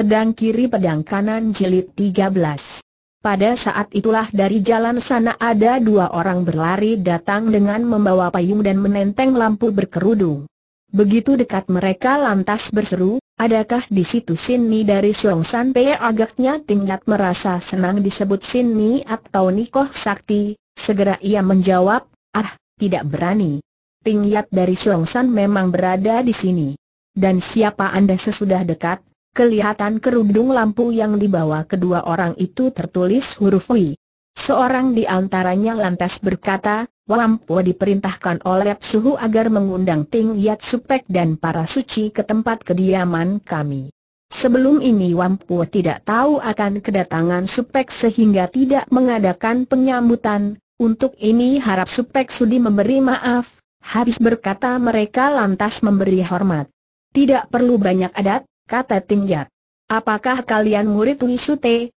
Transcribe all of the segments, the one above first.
pedang kiri pedang kanan jilid 13. Pada saat itulah dari jalan sana ada dua orang berlari datang dengan membawa payung dan menenteng lampu berkerudung. Begitu dekat mereka lantas berseru, adakah di situ Sini dari Siong San Pei agaknya tingkat merasa senang disebut Sini atau Nikoh Sakti, segera ia menjawab, ah, tidak berani. Tingyat dari Siong San memang berada di sini. Dan siapa anda sesudah dekat, kelihatan kerudung lampu yang dibawa kedua orang itu tertulis huruf Wi. Seorang di antaranya lantas berkata, Wampu diperintahkan oleh Suhu agar mengundang Ting Yat Supek dan para suci ke tempat kediaman kami. Sebelum ini Wampu tidak tahu akan kedatangan Supek sehingga tidak mengadakan penyambutan, untuk ini harap Supek sudi memberi maaf, habis berkata mereka lantas memberi hormat. Tidak perlu banyak adat, kata Yat. Apakah kalian murid Wisute,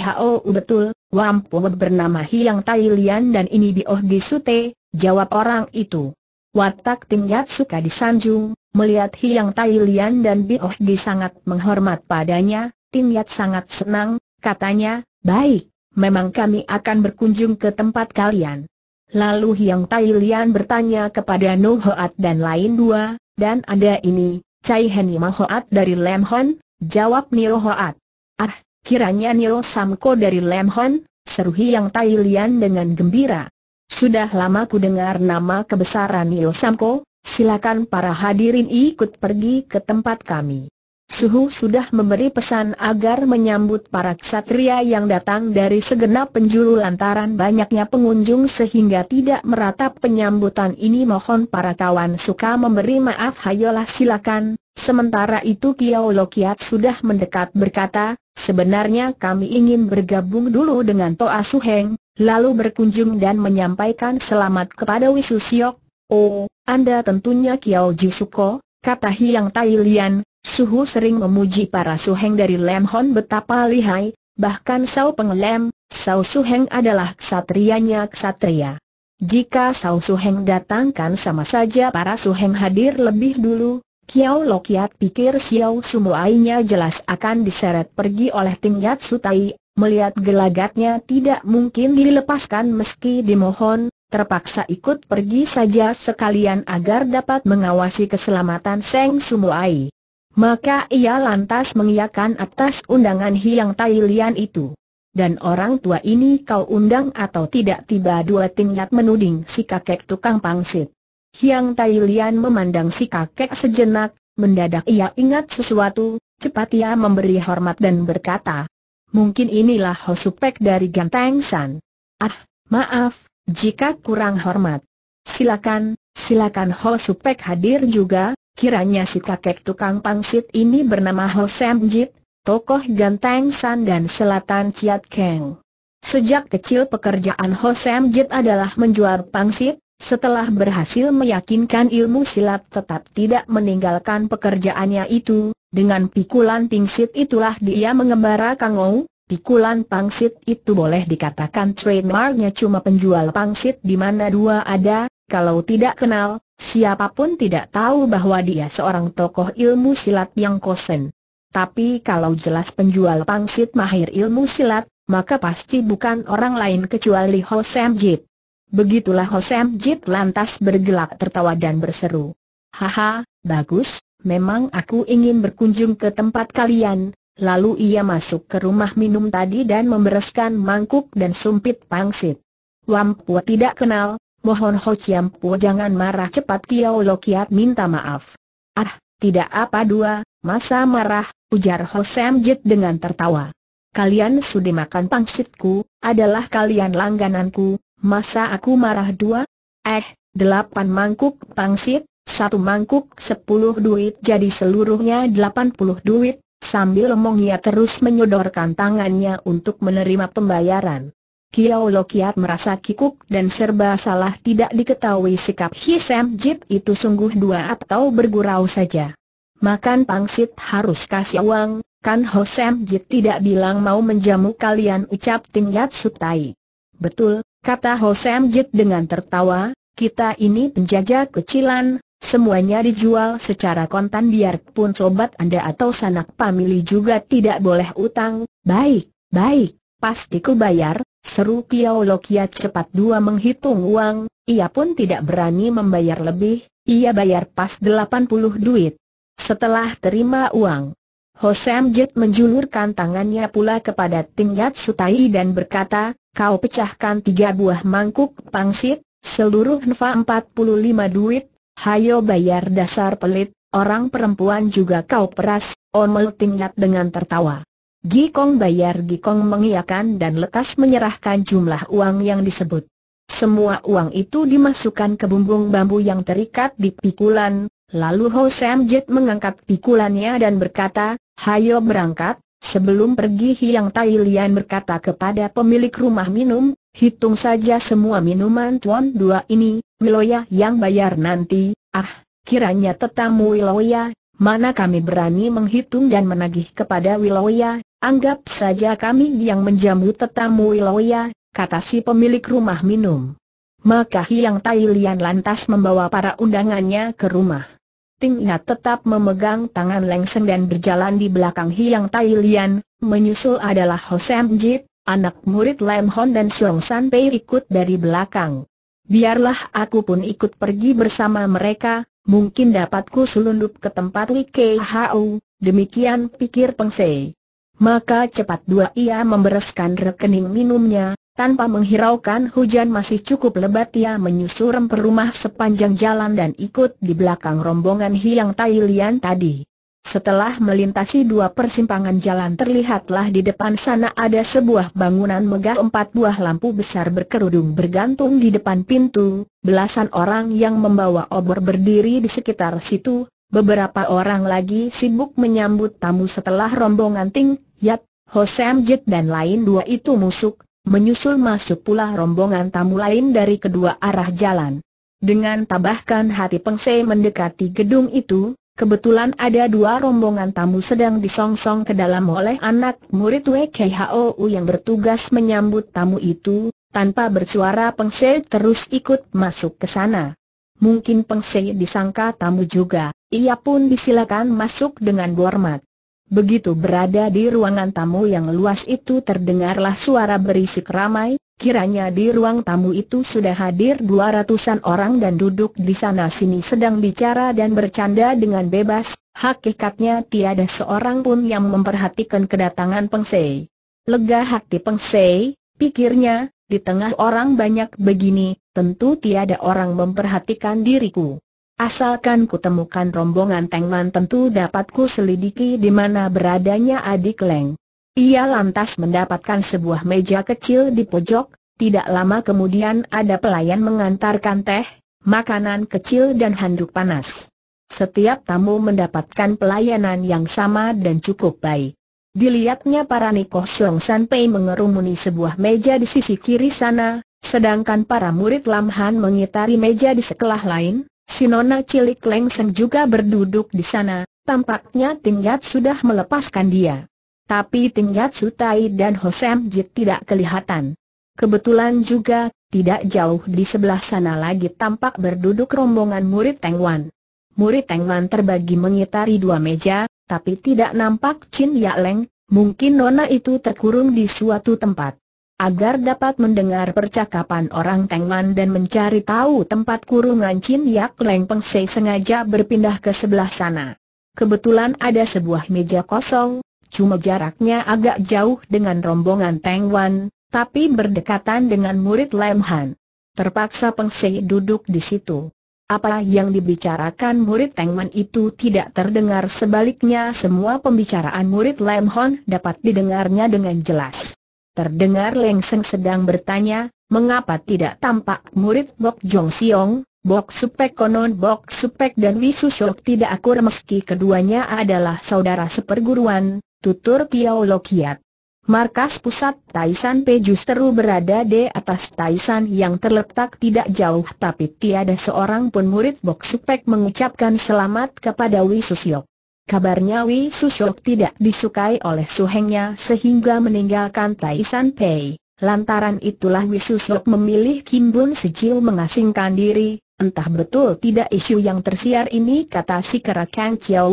Hao betul, Wampu bernama Hiang Tai Lian dan ini Bioh Sute. jawab orang itu. Watak Yat suka disanjung, melihat Hiang Tai Lian dan Bioh di sangat menghormat padanya, Yat sangat senang, katanya, baik, memang kami akan berkunjung ke tempat kalian. Lalu Hiang Tai Lian bertanya kepada Nohoat dan lain dua, dan ada ini, Cai Heni Mahoat dari Lemhon, jawab Nilo Hoat. Ah, kiranya Nilo Samko dari Lemhon, seru Yang Tai Lian dengan gembira. Sudah lama ku dengar nama kebesaran Nilo Samko, silakan para hadirin ikut pergi ke tempat kami. Suhu sudah memberi pesan agar menyambut para ksatria yang datang dari segenap penjuru lantaran banyaknya pengunjung sehingga tidak meratap penyambutan ini mohon para kawan suka memberi maaf hayolah silakan. Sementara itu Kiao Lokiat sudah mendekat berkata, sebenarnya kami ingin bergabung dulu dengan Toa Suheng, lalu berkunjung dan menyampaikan selamat kepada Wisu Siok. Oh, Anda tentunya Kiao Jisuko, kata Hiang Tai Lian, Suhu sering memuji para suheng dari Lam Hon betapa lihai, bahkan Sao Pengelem, Sao Suheng adalah ksatrianya ksatria. Jika Sao Suheng datangkan sama saja para suheng hadir lebih dulu, Kiao Lokiat pikir Xiao Sumuainya jelas akan diseret pergi oleh tingkat Sutai, melihat gelagatnya tidak mungkin dilepaskan meski dimohon, terpaksa ikut pergi saja sekalian agar dapat mengawasi keselamatan Seng Sumuai. Maka ia lantas mengiyakan atas undangan Hiang Tai itu. Dan orang tua ini kau undang atau tidak tiba dua tingkat menuding si kakek tukang pangsit. Hiang Tai memandang si kakek sejenak, mendadak ia ingat sesuatu, cepat ia memberi hormat dan berkata, Mungkin inilah hosupek dari Ganteng San. Ah, maaf, jika kurang hormat. Silakan, silakan hosupek hadir juga, Kiranya si kakek tukang pangsit ini bernama Ho Sam Jit, tokoh ganteng San dan Selatan Chiat Keng. Sejak kecil pekerjaan Ho Sam Jit adalah menjual pangsit, setelah berhasil meyakinkan ilmu silat tetap tidak meninggalkan pekerjaannya itu, dengan pikulan pingsit itulah dia mengembara Ou. Pikulan pangsit itu boleh dikatakan trademarknya cuma penjual pangsit di mana dua ada, kalau tidak kenal, siapapun tidak tahu bahwa dia seorang tokoh ilmu silat yang kosen. Tapi kalau jelas penjual pangsit mahir ilmu silat, maka pasti bukan orang lain kecuali Hosem Begitulah Hosem lantas bergelak tertawa dan berseru. Haha, bagus, memang aku ingin berkunjung ke tempat kalian. Lalu ia masuk ke rumah minum tadi dan membereskan mangkuk dan sumpit pangsit. Wampu tidak kenal, mohon Ho Chiam Po jangan marah cepat Kiao Lo Kiat minta maaf. Ah, tidak apa dua, masa marah, ujar Ho Sam Jit dengan tertawa. Kalian sudah makan pangsitku, adalah kalian langgananku, masa aku marah dua? Eh, delapan mangkuk pangsit, satu mangkuk sepuluh duit jadi seluruhnya delapan puluh duit, sambil lemong ia terus menyodorkan tangannya untuk menerima pembayaran. Kiao Lo Kiat merasa kikuk dan serba salah tidak diketahui sikap Hisem Jit itu sungguh dua atau bergurau saja. Makan pangsit harus kasih uang, kan Ho Sam tidak bilang mau menjamu kalian ucap Yat Sutai. Betul, kata Ho Sam dengan tertawa, kita ini penjajah kecilan, Semuanya dijual secara kontan biarpun sobat anda atau sanak famili juga tidak boleh utang Baik, baik, pasti ku bayar, Seru Kiao Lokiat cepat dua menghitung uang, ia pun tidak berani membayar lebih, ia bayar pas 80 duit. Setelah terima uang, Sam Jet menjulurkan tangannya pula kepada Yat Sutai dan berkata, kau pecahkan tiga buah mangkuk pangsit, seluruh nfa 45 duit, hayo bayar dasar pelit, orang perempuan juga kau peras, omel Yat dengan tertawa. Gikong bayar Gikong mengiakan dan lekas menyerahkan jumlah uang yang disebut. Semua uang itu dimasukkan ke bumbung bambu yang terikat di pikulan, lalu Ho Sam Jet mengangkat pikulannya dan berkata, Hayo berangkat, sebelum pergi Hiang Tai Lian berkata kepada pemilik rumah minum, hitung saja semua minuman tuan dua ini, Miloya yang bayar nanti, ah, kiranya tetamu Miloya mana kami berani menghitung dan menagih kepada Wiloya, anggap saja kami yang menjamu tetamu Wiloya, kata si pemilik rumah minum. Maka Hiang Tai Lian lantas membawa para undangannya ke rumah. Ting tetap memegang tangan Leng dan berjalan di belakang Hiang Tai Lian, menyusul adalah Hosem Jit, anak murid Lam Hon dan Siong San Pei ikut dari belakang. Biarlah aku pun ikut pergi bersama mereka, mungkin dapatku selundup ke tempat Li Kau, demikian pikir Peng Sei. Maka cepat dua ia membereskan rekening minumnya, tanpa menghiraukan hujan masih cukup lebat ia menyusur perumah sepanjang jalan dan ikut di belakang rombongan Hiang Tai Lian tadi. Setelah melintasi dua persimpangan jalan terlihatlah di depan sana ada sebuah bangunan megah empat buah lampu besar berkerudung bergantung di depan pintu, belasan orang yang membawa obor berdiri di sekitar situ, beberapa orang lagi sibuk menyambut tamu setelah rombongan Ting, Yat, Hosem Jit dan lain dua itu musuk, menyusul masuk pula rombongan tamu lain dari kedua arah jalan. Dengan tabahkan hati Pengsei mendekati gedung itu, Kebetulan ada dua rombongan tamu sedang disongsong ke dalam oleh anak murid WKHOU yang bertugas menyambut tamu itu, tanpa bersuara Pengse terus ikut masuk ke sana. Mungkin Pengse disangka tamu juga, ia pun disilakan masuk dengan hormat. Begitu berada di ruangan tamu yang luas itu terdengarlah suara berisik ramai, Kiranya di ruang tamu itu sudah hadir dua ratusan orang dan duduk di sana-sini sedang bicara dan bercanda dengan bebas, hakikatnya tiada seorang pun yang memperhatikan kedatangan Pengsei. Lega hati Pengsei, pikirnya, di tengah orang banyak begini, tentu tiada orang memperhatikan diriku. Asalkan kutemukan rombongan Tengman tentu dapatku selidiki di mana beradanya adik Leng. Ia lantas mendapatkan sebuah meja kecil di pojok, tidak lama kemudian ada pelayan mengantarkan teh, makanan kecil dan handuk panas. Setiap tamu mendapatkan pelayanan yang sama dan cukup baik. Dilihatnya para Niko Xiong Sanpei mengerumuni sebuah meja di sisi kiri sana, sedangkan para murid Lam Han mengitari meja di sekelah lain, si nona cilik Leng Seng juga berduduk di sana, tampaknya tingkat sudah melepaskan dia. Tapi Tinggat Sutai dan Hosem Jit tidak kelihatan. Kebetulan juga, tidak jauh di sebelah sana lagi tampak berduduk rombongan murid Teng Wan. Murid Teng Wan terbagi mengitari dua meja, tapi tidak nampak Chin Ya Leng, mungkin nona itu terkurung di suatu tempat. Agar dapat mendengar percakapan orang Teng Wan dan mencari tahu tempat kurungan Chin Ya Leng Peng Sei sengaja berpindah ke sebelah sana. Kebetulan ada sebuah meja kosong, Cuma jaraknya agak jauh dengan rombongan Tang Wan, tapi berdekatan dengan murid Lam Han. Terpaksa Peng Sei duduk di situ. Apa yang dibicarakan murid Teng Wan itu tidak terdengar sebaliknya semua pembicaraan murid Lam Han dapat didengarnya dengan jelas. Terdengar Leng Seng sedang bertanya, mengapa tidak tampak murid Bok Jong Siong, Bok Supek konon Bok Supek dan Wisu Shok tidak akur meski keduanya adalah saudara seperguruan, tutur Piao Lokiat. Markas pusat Taisan P justru berada di atas Taisan yang terletak tidak jauh tapi tiada seorang pun murid Bok Supek mengucapkan selamat kepada Wi Susyok. Kabarnya Wi Susyok tidak disukai oleh suhengnya sehingga meninggalkan Taisan Pe. Lantaran itulah Wi Susyok memilih Kim Bun Sejil mengasingkan diri, entah betul tidak isu yang tersiar ini kata si Kera Kang Chiao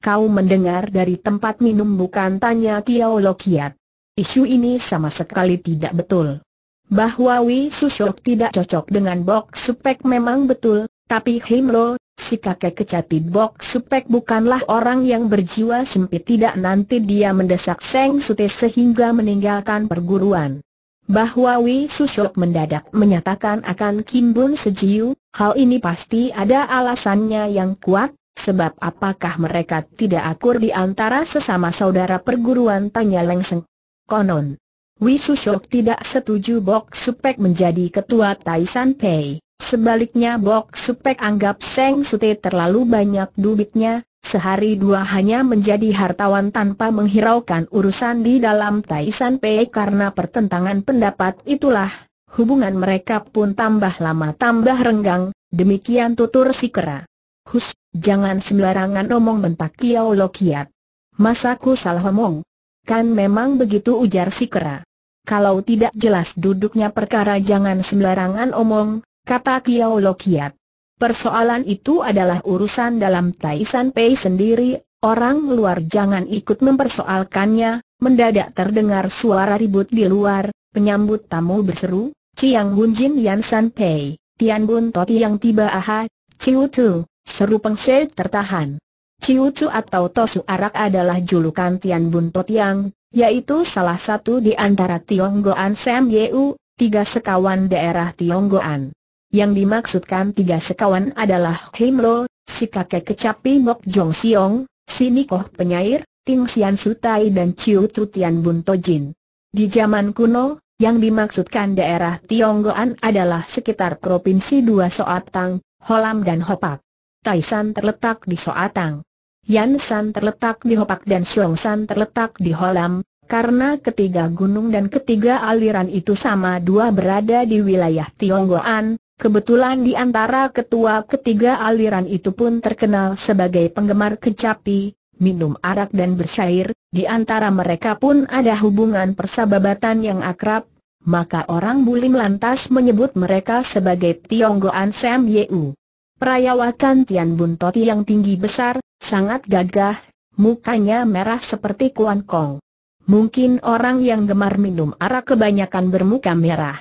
Kau mendengar dari tempat minum bukan tanya Kiao Lokiat. Isu ini sama sekali tidak betul. Bahwa Wei Susok tidak cocok dengan Bok Supek memang betul, tapi Himlo, si kakek kecapi Bok Supek bukanlah orang yang berjiwa sempit tidak nanti dia mendesak Seng Sute sehingga meninggalkan perguruan bahwa Wei Susok mendadak menyatakan akan Kim Bun Sejiu, hal ini pasti ada alasannya yang kuat, Sebab apakah mereka tidak akur di antara sesama saudara perguruan tanya Lengseng? Konon, Wisu Shok tidak setuju Bok Supek menjadi ketua Taisan Pei. Sebaliknya Bok Supek anggap Seng Sute terlalu banyak dubitnya, sehari dua hanya menjadi hartawan tanpa menghiraukan urusan di dalam Taisan Pei karena pertentangan pendapat itulah. Hubungan mereka pun tambah lama tambah renggang, demikian tutur si kera. Hus, jangan sembarangan omong bentak Kiao Lo Kiat. Masaku salah omong? Kan memang begitu ujar si kera. Kalau tidak jelas duduknya perkara jangan sembarangan omong, kata Kiao Lo Kiat. Persoalan itu adalah urusan dalam Taisan Pei sendiri, orang luar jangan ikut mempersoalkannya, mendadak terdengar suara ribut di luar, penyambut tamu berseru, Chiang Jin Yan San Pei, Tian Bun Toti yang tiba aha, Ciu Tu, Seru Pengse tertahan. Ciucu atau Tosu Arak adalah julukan Tian Bun yang, yaitu salah satu di antara Tionggoan Sam Yeu, tiga sekawan daerah Tionggoan. Yang dimaksudkan tiga sekawan adalah Kim Lo, si kakek kecapi Mok Jong Siong, si Nikoh penyair, Ting Sian Sutai dan Ciucu Tian Bun Tojin. Di zaman kuno, yang dimaksudkan daerah Tionggoan adalah sekitar Provinsi Dua Soatang, Holam dan Hopak. Tai San terletak di Soatang. Yan San terletak di Hopak dan Xiong San terletak di Holam, karena ketiga gunung dan ketiga aliran itu sama dua berada di wilayah Tionggoan, kebetulan di antara ketua ketiga aliran itu pun terkenal sebagai penggemar kecapi, minum arak dan bersyair, di antara mereka pun ada hubungan persahabatan yang akrab, maka orang Bulim lantas menyebut mereka sebagai Tionggoan Sam Yeu. Perayawakan Tian Bun Toti yang tinggi besar, sangat gagah, mukanya merah seperti kuan kong. Mungkin orang yang gemar minum arak kebanyakan bermuka merah.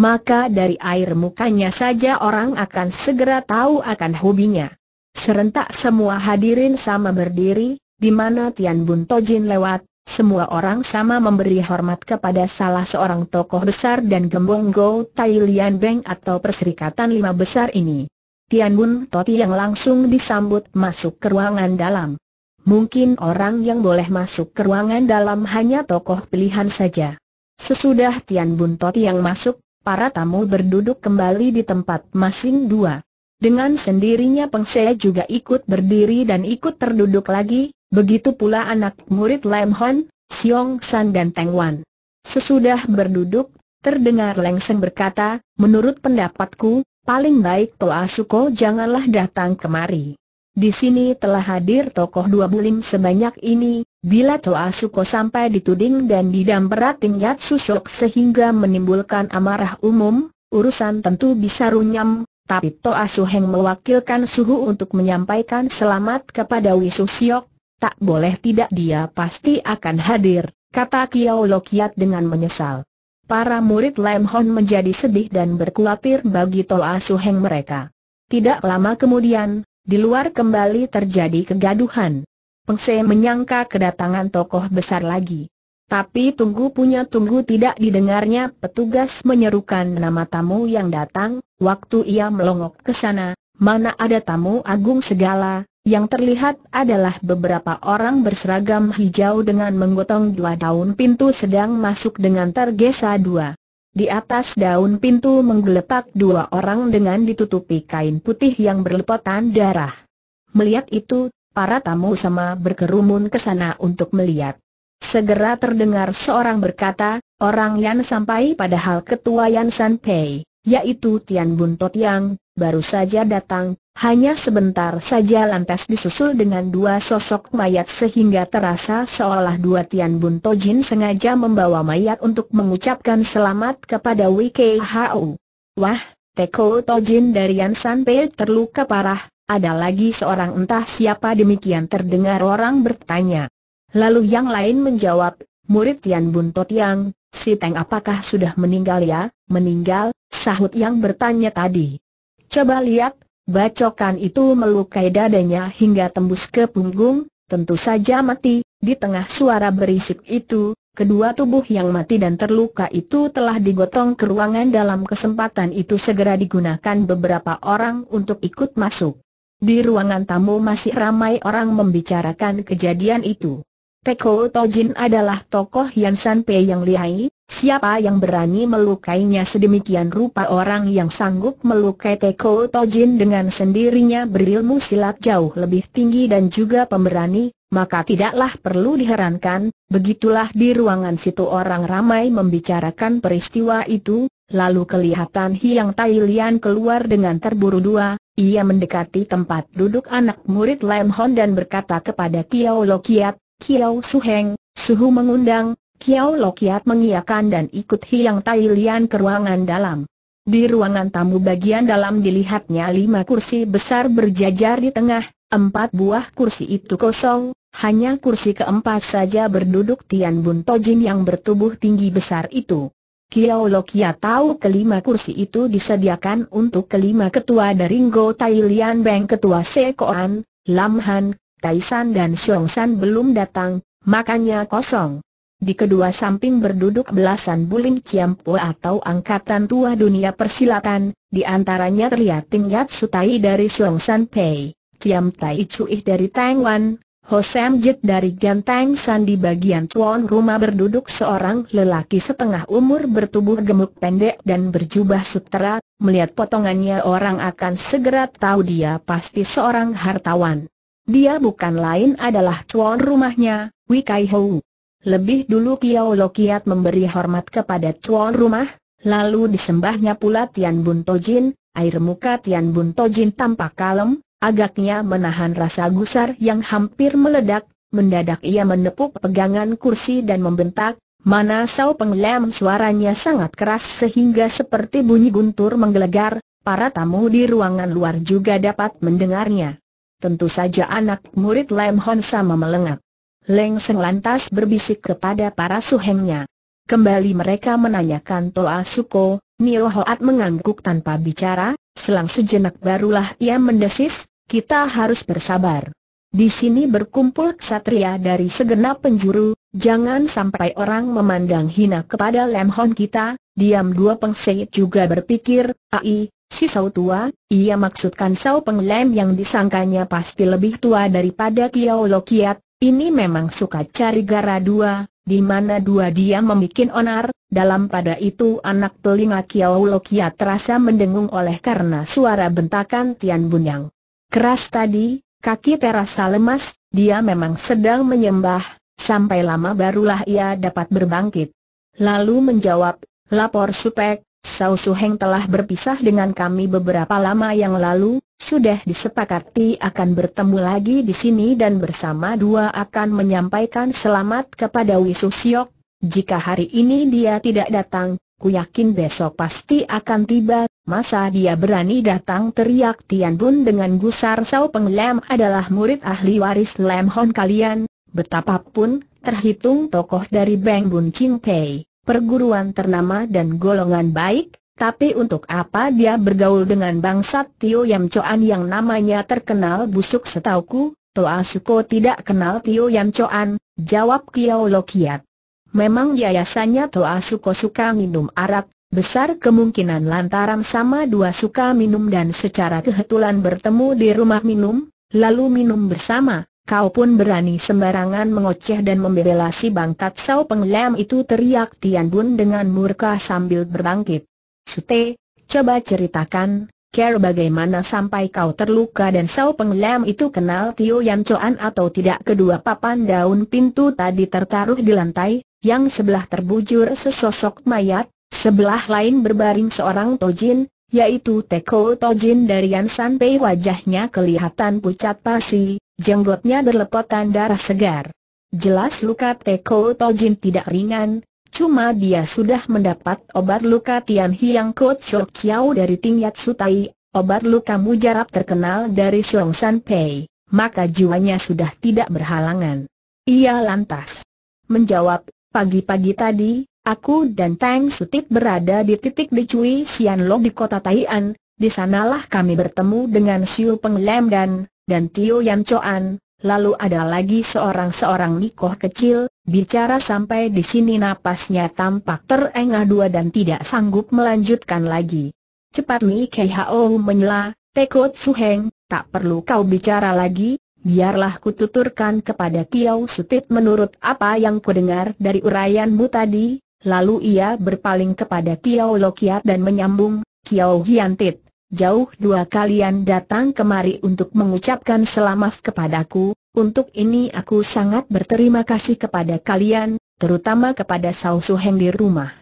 Maka dari air mukanya saja orang akan segera tahu akan hobinya. Serentak semua hadirin sama berdiri, di mana Tian Bun Tojin lewat, semua orang sama memberi hormat kepada salah seorang tokoh besar dan gembong Go Tai Lian Beng atau Perserikatan Lima Besar ini. Tian Bun Toti yang langsung disambut masuk ke ruangan dalam. Mungkin orang yang boleh masuk ke ruangan dalam hanya tokoh pilihan saja. Sesudah Tian Bun Toti yang masuk, para tamu berduduk kembali di tempat masing dua. Dengan sendirinya Peng Se juga ikut berdiri dan ikut terduduk lagi, begitu pula anak murid Lam Hon, Siong San dan Teng Wan. Sesudah berduduk, terdengar Leng Sen berkata, menurut pendapatku, Paling baik Toa Suko janganlah datang kemari. Di sini telah hadir tokoh dua bulim sebanyak ini, bila Toa Suko sampai dituding dan didam berat tingkat susuk sehingga menimbulkan amarah umum, urusan tentu bisa runyam, tapi Toa Suheng mewakilkan Suhu untuk menyampaikan selamat kepada Wisu Siok, tak boleh tidak dia pasti akan hadir, kata Kiao Lokiat dengan menyesal para murid Lam Hon menjadi sedih dan berkulapir bagi Toa Suheng mereka. Tidak lama kemudian, di luar kembali terjadi kegaduhan. Peng Se menyangka kedatangan tokoh besar lagi. Tapi tunggu punya tunggu tidak didengarnya petugas menyerukan nama tamu yang datang, waktu ia melongok ke sana, mana ada tamu agung segala, yang terlihat adalah beberapa orang berseragam hijau dengan menggotong dua daun pintu sedang masuk dengan tergesa dua. Di atas daun pintu menggeletak dua orang dengan ditutupi kain putih yang berlepotan darah. Melihat itu, para tamu sama berkerumun ke sana untuk melihat. Segera terdengar seorang berkata, orang Yan sampai padahal ketua Yan San yaitu Tian Buntot yang baru saja datang hanya sebentar saja lantas disusul dengan dua sosok mayat sehingga terasa seolah dua Tian Bun Tojin sengaja membawa mayat untuk mengucapkan selamat kepada WKHU. Wah, Teko Tojin dari San Pei terluka parah, ada lagi seorang entah siapa demikian terdengar orang bertanya. Lalu yang lain menjawab, murid Tian Bun Totiang, si Teng apakah sudah meninggal ya? Meninggal, sahut yang bertanya tadi. Coba lihat, Bacokan itu melukai dadanya hingga tembus ke punggung, tentu saja mati, di tengah suara berisik itu, kedua tubuh yang mati dan terluka itu telah digotong ke ruangan dalam kesempatan itu segera digunakan beberapa orang untuk ikut masuk. Di ruangan tamu masih ramai orang membicarakan kejadian itu. Peko Tojin adalah tokoh yang yang lihai, Siapa yang berani melukainya sedemikian rupa orang yang sanggup melukai Teko Tojin dengan sendirinya berilmu silat jauh lebih tinggi dan juga pemberani, maka tidaklah perlu diherankan, begitulah di ruangan situ orang ramai membicarakan peristiwa itu, lalu kelihatan Hiang Tai Lian keluar dengan terburu-dua, ia mendekati tempat duduk anak murid Lam Hon dan berkata kepada Kiao Lo Kiat, Kiao Suheng, Suhu mengundang, Kiao Lokiat mengiakan dan ikut Hiang Tai Lian ke ruangan dalam. Di ruangan tamu bagian dalam dilihatnya lima kursi besar berjajar di tengah, empat buah kursi itu kosong, hanya kursi keempat saja berduduk Tian Bun Tojin yang bertubuh tinggi besar itu. Kiao Lokia tahu kelima kursi itu disediakan untuk kelima ketua dari Ngo Tai Lian Beng Ketua Sekoan, Lam Han, Taisan dan Xiong San belum datang, makanya kosong. Di kedua samping berduduk belasan bulim kiampo atau angkatan tua dunia persilatan, di antaranya terlihat tingkat Sutai dari San Pei, Kiam Tai Cui dari Taiwan, Sam Jit dari Ganteng San di bagian tuan rumah berduduk seorang lelaki setengah umur bertubuh gemuk pendek dan berjubah sutera, melihat potongannya orang akan segera tahu dia pasti seorang hartawan. Dia bukan lain adalah tuan rumahnya, Wikai Hou. Lebih dulu Kiao Lo memberi hormat kepada tuan rumah, lalu disembahnya pula Tian Bun Tojin, air muka Tian Bun Tojin tampak kalem, agaknya menahan rasa gusar yang hampir meledak, mendadak ia menepuk pegangan kursi dan membentak, mana sao pengelam suaranya sangat keras sehingga seperti bunyi guntur menggelegar, para tamu di ruangan luar juga dapat mendengarnya. Tentu saja anak murid Lem Honsa memelengak. Leng Seng lantas berbisik kepada para suhengnya. Kembali mereka menanyakan Toa Suko, Nio Hoat mengangguk tanpa bicara, selang sejenak barulah ia mendesis, kita harus bersabar. Di sini berkumpul ksatria dari segenap penjuru, jangan sampai orang memandang hina kepada lemhon kita, diam dua pengseit juga berpikir, ai, si sau tua, ia maksudkan sau penglem yang disangkanya pasti lebih tua daripada Kiao Lokiat, ini memang suka cari gara dua, di mana dua dia memikin onar, dalam pada itu anak telinga Kiau Lokia terasa mendengung oleh karena suara bentakan Tian Bunyang. Keras tadi, kaki terasa lemas, dia memang sedang menyembah, sampai lama barulah ia dapat berbangkit. Lalu menjawab, lapor supek, Sausu Suheng telah berpisah dengan kami beberapa lama yang lalu, sudah disepakati akan bertemu lagi di sini dan bersama dua akan menyampaikan selamat kepada Wisu Siok. Jika hari ini dia tidak datang, ku yakin besok pasti akan tiba. Masa dia berani datang teriak Tian Bun dengan gusar Sao Peng Lam adalah murid ahli waris Lam Hon kalian, betapapun terhitung tokoh dari Beng Bun Ching Pei, perguruan ternama dan golongan baik, tapi untuk apa dia bergaul dengan bangsat Tio Yam Choan yang namanya terkenal busuk setauku? Toa Suko tidak kenal Tio Yam Choan, jawab Kiao Lokiat. Memang biasanya Toa Suko suka minum arak, besar kemungkinan lantaran sama dua suka minum dan secara kebetulan bertemu di rumah minum, lalu minum bersama. Kau pun berani sembarangan mengoceh dan membebelasi bangkat Sao Penglem itu teriak Tian Bun dengan murka sambil berbangkit. Sute, coba ceritakan, care bagaimana sampai kau terluka dan Sao Penglem itu kenal Tio Yan Chuan atau tidak kedua papan daun pintu tadi tertaruh di lantai, yang sebelah terbujur sesosok mayat, sebelah lain berbaring seorang Tojin, yaitu Teko Tojin dari Yan Pei wajahnya kelihatan pucat pasi, jenggotnya berlepotan darah segar. Jelas luka Teko Tojin tidak ringan, Cuma dia sudah mendapat obat luka Tian Hiang Ko Chok Chiao dari Yat Sutai, obat luka mujarab terkenal dari Xiong San Pei, maka jiwanya sudah tidak berhalangan. Ia lantas menjawab, pagi-pagi tadi, aku dan Tang Sutik berada di titik di Cui Sian Lo di kota Tai'an, di sanalah kami bertemu dengan Siu Peng Lem dan, dan Tio Yan Choan, Lalu ada lagi seorang-seorang nikoh kecil, bicara sampai di sini napasnya tampak terengah-dua dan tidak sanggup melanjutkan lagi. Cepat Li Kho menyela, Teko Tsuheng, tak perlu kau bicara lagi, biarlah kututurkan kepada Tiao Sutit menurut apa yang kudengar dari urayanmu tadi. Lalu ia berpaling kepada Tiao Lokiat dan menyambung, Kiao Hiantit, jauh dua kalian datang kemari untuk mengucapkan selamat kepadaku, untuk ini aku sangat berterima kasih kepada kalian, terutama kepada Sau Suheng di rumah.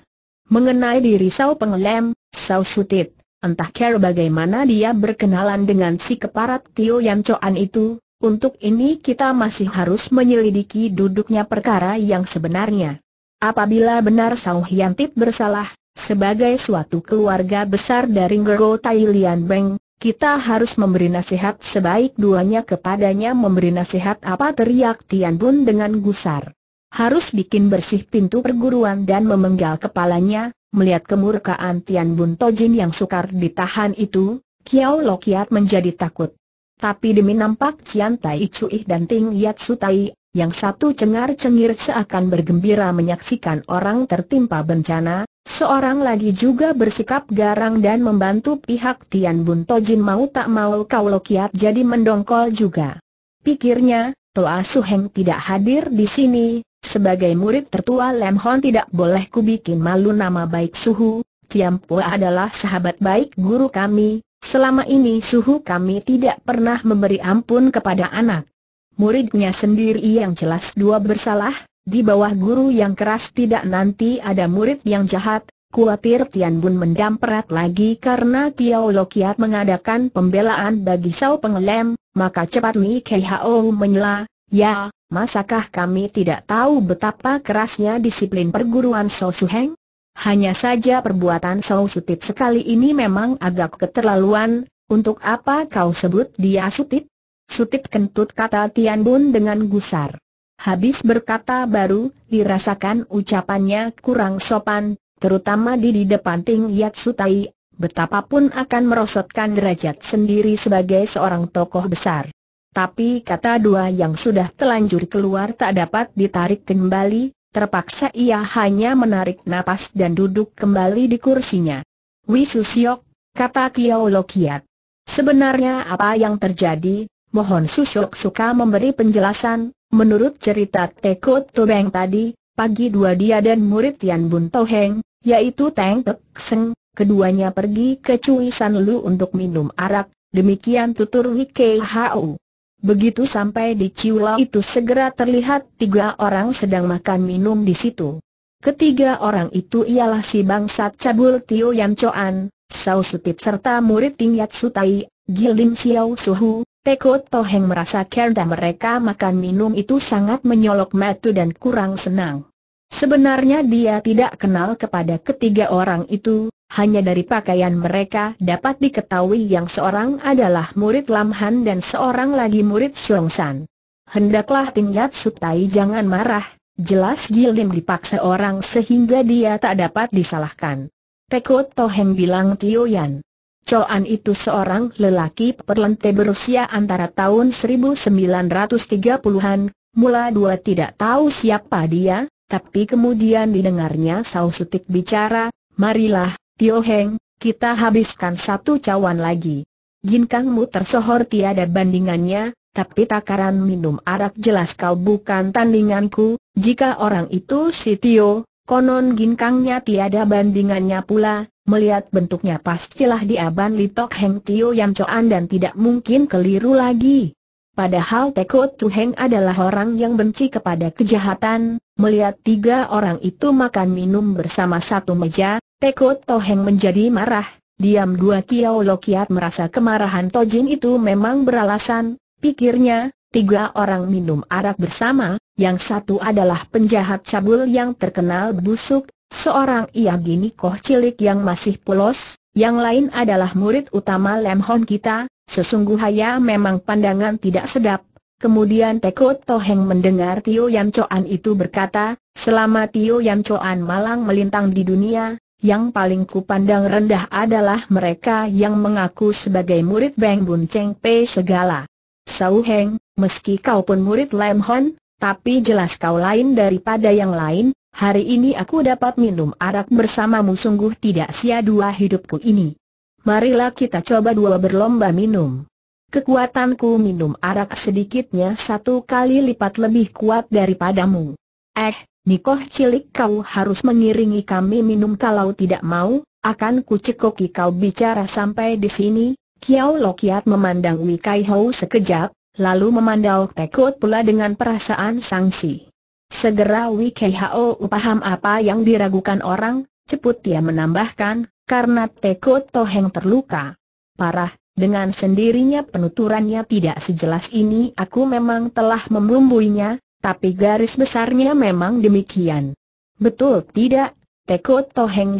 Mengenai diri Sau Penglem, Sau Sutit, entah care bagaimana dia berkenalan dengan si keparat Tio Yan Choan itu, untuk ini kita masih harus menyelidiki duduknya perkara yang sebenarnya. Apabila benar Sau Hyantip bersalah, sebagai suatu keluarga besar dari Ngero Tai Lian kita harus memberi nasihat sebaik duanya kepadanya memberi nasihat apa teriak Tian Bun dengan gusar. Harus bikin bersih pintu perguruan dan memenggal kepalanya, melihat kemurkaan Tian Bun Tojin yang sukar ditahan itu, Kiao Lokiat menjadi takut. Tapi demi nampak Cian Tai Cui dan Ting Yat Sutai, yang satu cengar-cengir seakan bergembira menyaksikan orang tertimpa bencana, Seorang lagi juga bersikap garang dan membantu pihak Tian Bun Tojin mau tak mau lo Kiat jadi mendongkol juga. Pikirnya, Toa Heng tidak hadir di sini, sebagai murid tertua Lem Hon tidak boleh kubikin malu nama baik Suhu, Tian Pua adalah sahabat baik guru kami, selama ini Suhu kami tidak pernah memberi ampun kepada anak. Muridnya sendiri yang jelas dua bersalah, di bawah guru yang keras tidak nanti ada murid yang jahat, kuatir Tian Bun mendamperat lagi karena Tiao Lo mengadakan pembelaan bagi Sao Pengelem, maka cepat Mi Kei Hao menyela, ya, masakah kami tidak tahu betapa kerasnya disiplin perguruan Sao Heng? Hanya saja perbuatan Sao Sutit sekali ini memang agak keterlaluan, untuk apa kau sebut dia Sutit? Sutit kentut kata Tian Bun dengan gusar. Habis berkata baru, dirasakan ucapannya kurang sopan, terutama di di depan Ting Yat Sutai, betapapun akan merosotkan derajat sendiri sebagai seorang tokoh besar. Tapi kata dua yang sudah telanjur keluar tak dapat ditarik kembali, terpaksa ia hanya menarik napas dan duduk kembali di kursinya. Wisusyok, kata Kiaolo Kiat. Sebenarnya apa yang terjadi, mohon Susyok suka memberi penjelasan, Menurut cerita Teko Tobeng tadi, pagi dua dia dan murid Tian Bun Toheng, yaitu Teng Tek Seng, keduanya pergi ke Cui San Lu untuk minum arak, demikian tutur Wike Hau. Begitu sampai di Ciula itu segera terlihat tiga orang sedang makan minum di situ. Ketiga orang itu ialah si bangsat cabul Tio Yan Choan, Sao Sutip serta murid Ting Yat Sutai, Gilim Xiao Suhu, Teko Toheng merasa kerda mereka makan minum itu sangat menyolok Matu dan kurang senang. Sebenarnya dia tidak kenal kepada ketiga orang itu, hanya dari pakaian mereka dapat diketahui yang seorang adalah murid Lam Han dan seorang lagi murid Siong San. Hendaklah tingkat Sutai jangan marah, jelas Gilim dipaksa orang sehingga dia tak dapat disalahkan. Teko Toheng bilang Tio Yan. Coan itu seorang lelaki perlente berusia antara tahun 1930-an, mula dua tidak tahu siapa dia, tapi kemudian didengarnya Sao Sutik bicara, marilah, Tio Heng, kita habiskan satu cawan lagi. Ginkangmu tersohor tiada bandingannya, tapi takaran minum arak jelas kau bukan tandinganku, jika orang itu si Tio, konon ginkangnya tiada bandingannya pula, Melihat bentuknya pastilah dia Ban Li Tok Heng Tio Yam Choan dan tidak mungkin keliru lagi. Padahal Teko Tu Heng adalah orang yang benci kepada kejahatan, melihat tiga orang itu makan minum bersama satu meja, Teko Tu Heng menjadi marah. Diam dua Tio Lo Kiat merasa kemarahan Tojin itu memang beralasan, pikirnya, tiga orang minum arak bersama, yang satu adalah penjahat cabul yang terkenal busuk, Seorang ia gini Koh cilik yang masih polos, yang lain adalah murid utama Lemhon kita, sesungguhnya memang pandangan tidak sedap. Kemudian Teko Toheng mendengar Tio Yan Choan itu berkata, selama Tio Yan Choan malang melintang di dunia, yang paling kupandang rendah adalah mereka yang mengaku sebagai murid Beng Bun Cheng Pei segala. Sau Heng, meski kau pun murid Lemhon, tapi jelas kau lain daripada yang lain, hari ini aku dapat minum arak bersamamu sungguh tidak sia dua hidupku ini. Marilah kita coba dua berlomba minum. Kekuatanku minum arak sedikitnya satu kali lipat lebih kuat daripadamu. Eh, Nikoh cilik kau harus mengiringi kami minum kalau tidak mau, akan kucekoki kau bicara sampai di sini. Kiao Lokiat memandang Wikai Hou sekejap, lalu memandau Tekot pula dengan perasaan sangsi. Segera Hao paham apa yang diragukan orang, ceput dia menambahkan, karena Teko Toheng terluka. Parah, dengan sendirinya penuturannya tidak sejelas ini aku memang telah membumbuinya, tapi garis besarnya memang demikian. Betul tidak, Teko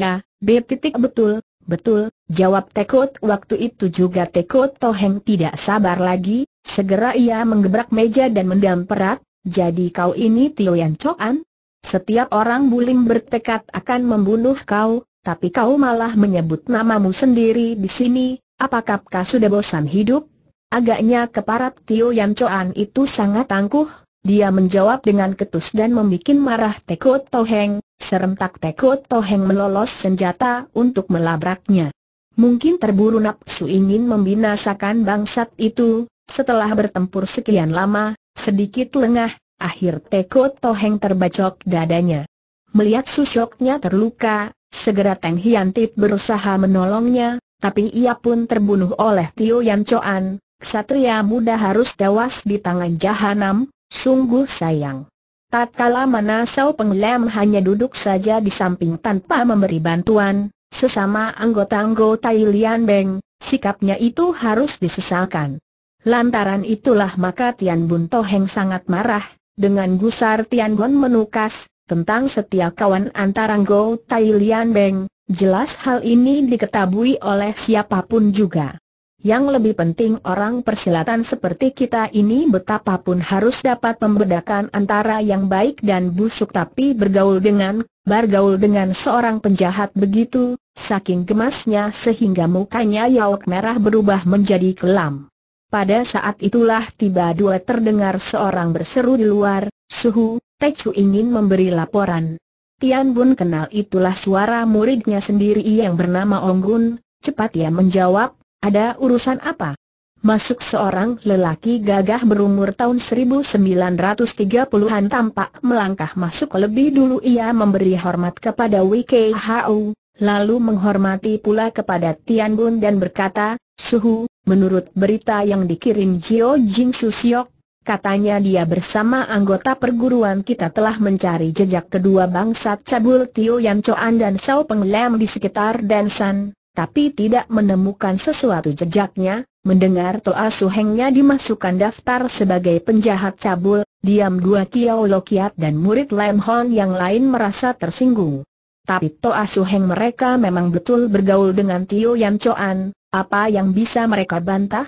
ya, B. Betul, Betul, jawab Teko waktu itu juga Teko Toheng tidak sabar lagi, segera ia menggebrak meja dan mendam perat, jadi kau ini Tio Tioyan Cokan? Setiap orang bulim bertekad akan membunuh kau, tapi kau malah menyebut namamu sendiri di sini, apakah kau sudah bosan hidup? Agaknya keparat Tio Yan Coan itu sangat tangguh, dia menjawab dengan ketus dan membuat marah Teko Toheng, serentak Teko Toheng melolos senjata untuk melabraknya. Mungkin terburu nafsu ingin membinasakan bangsat itu, setelah bertempur sekian lama, Sedikit lengah, akhir Teko Toheng terbacok dadanya. Melihat susoknya terluka, segera Teng Hiantit berusaha menolongnya, tapi ia pun terbunuh oleh Tio Yan Choan, ksatria muda harus tewas di tangan Jahanam, sungguh sayang. Tatkala mana Sao Penglem hanya duduk saja di samping tanpa memberi bantuan, sesama anggota-anggota Ilian Beng, sikapnya itu harus disesalkan. Lantaran itulah maka Tian Bun Toheng sangat marah, dengan gusar Tian Gon menukas, tentang setia kawan antara Go Tai Lian Beng, jelas hal ini diketahui oleh siapapun juga. Yang lebih penting orang persilatan seperti kita ini betapapun harus dapat membedakan antara yang baik dan busuk tapi bergaul dengan, bergaul dengan seorang penjahat begitu, saking gemasnya sehingga mukanya yauk merah berubah menjadi kelam. Pada saat itulah tiba dua terdengar seorang berseru di luar, Suhu, Tecu ingin memberi laporan. Tian Bun kenal itulah suara muridnya sendiri yang bernama Ong Gun. cepat ia menjawab, ada urusan apa? Masuk seorang lelaki gagah berumur tahun 1930-an tampak melangkah masuk lebih dulu ia memberi hormat kepada WKHU, lalu menghormati pula kepada Tian Bun dan berkata, Suhu, Menurut berita yang dikirim Jio Jing Shusiok, katanya dia bersama anggota perguruan kita telah mencari jejak kedua bangsa Cabul Tio Yan Choan dan Sao Peng Lam di sekitar Dansan, tapi tidak menemukan sesuatu jejaknya. Mendengar Toa Suhengnya dimasukkan daftar sebagai penjahat cabul, diam dua Kiao Lokiat dan murid Lam Hon yang lain merasa tersinggung. Tapi Toa Suheng mereka memang betul bergaul dengan Tio Yan Choan, apa yang bisa mereka bantah?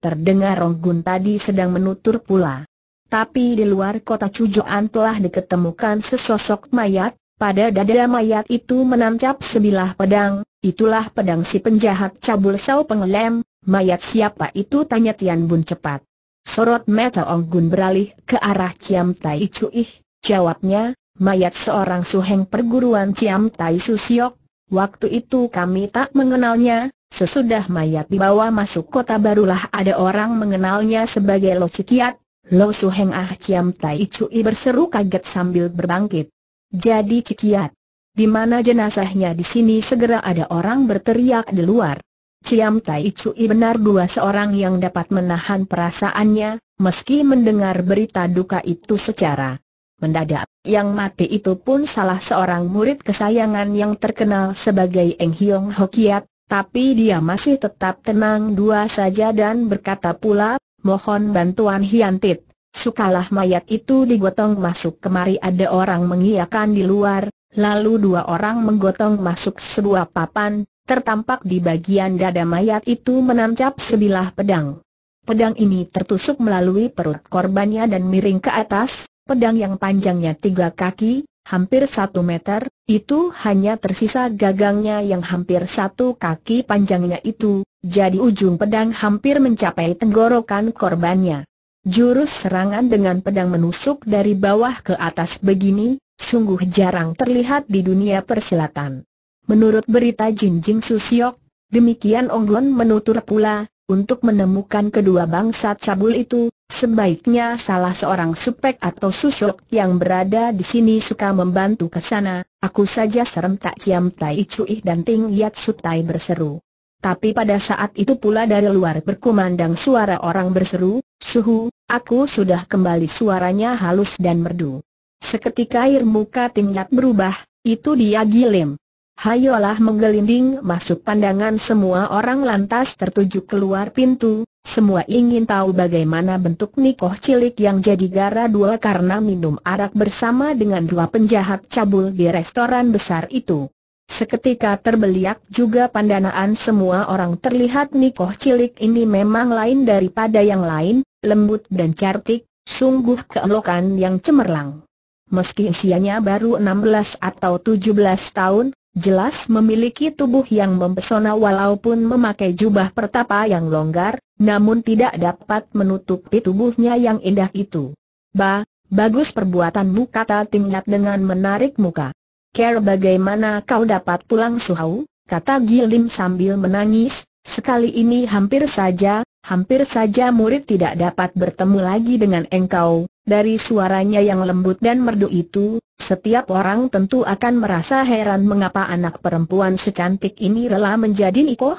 Terdengar Ronggun tadi sedang menutur pula. Tapi di luar kota Cujoan telah diketemukan sesosok mayat, pada dada mayat itu menancap sebilah pedang, itulah pedang si penjahat cabul sau pengelem, mayat siapa itu tanya Tian Bun cepat. Sorot mata Ronggun beralih ke arah Ciam Tai Cuih, jawabnya, mayat seorang suheng perguruan Ciam Tai Susiok, waktu itu kami tak mengenalnya, Sesudah mayat dibawa masuk kota barulah ada orang mengenalnya sebagai Lo Cikiat, Lo Suheng Ah Ciam Tai Cui berseru kaget sambil berbangkit. Jadi Cikiat, di mana jenazahnya di sini segera ada orang berteriak di luar. Ciam Tai Cui benar dua seorang yang dapat menahan perasaannya, meski mendengar berita duka itu secara Mendadak, yang mati itu pun salah seorang murid kesayangan yang terkenal sebagai Eng Hiong Hokiat, tapi dia masih tetap tenang dua saja dan berkata pula, mohon bantuan Hiantit. Sukalah mayat itu digotong masuk kemari ada orang mengiakan di luar, lalu dua orang menggotong masuk sebuah papan, tertampak di bagian dada mayat itu menancap sebilah pedang. Pedang ini tertusuk melalui perut korbannya dan miring ke atas, pedang yang panjangnya tiga kaki, hampir satu meter, itu hanya tersisa gagangnya yang hampir satu kaki panjangnya itu, jadi ujung pedang hampir mencapai tenggorokan korbannya. Jurus serangan dengan pedang menusuk dari bawah ke atas begini, sungguh jarang terlihat di dunia persilatan. Menurut berita Jinjing Jing Susiok, demikian Onggon menutur pula, untuk menemukan kedua bangsa cabul itu, sebaiknya salah seorang supek atau susuk yang berada di sini suka membantu ke sana. Aku saja serem tak Kiam Tai Cui dan Ting liat Sutai berseru. Tapi pada saat itu pula dari luar berkumandang suara orang berseru, Suhu, aku sudah kembali suaranya halus dan merdu. Seketika air muka Ting liat berubah, itu dia Gilim. Hayolah menggelinding masuk pandangan semua orang lantas tertuju keluar pintu, semua ingin tahu bagaimana bentuk Nikoh cilik yang jadi gara dua karena minum arak bersama dengan dua penjahat cabul di restoran besar itu. Seketika terbeliak juga pandanaan semua orang terlihat Nikoh cilik ini memang lain daripada yang lain, lembut dan cantik, sungguh keelokan yang cemerlang. Meski usianya baru 16 atau 17 tahun, jelas memiliki tubuh yang mempesona walaupun memakai jubah pertapa yang longgar, namun tidak dapat menutupi tubuhnya yang indah itu. Ba, bagus perbuatanmu kata Tingnat dengan menarik muka. Care bagaimana kau dapat pulang suhau? kata Gilim sambil menangis, sekali ini hampir saja, hampir saja murid tidak dapat bertemu lagi dengan engkau, dari suaranya yang lembut dan merdu itu, setiap orang tentu akan merasa heran mengapa anak perempuan secantik ini rela menjadi nikoh.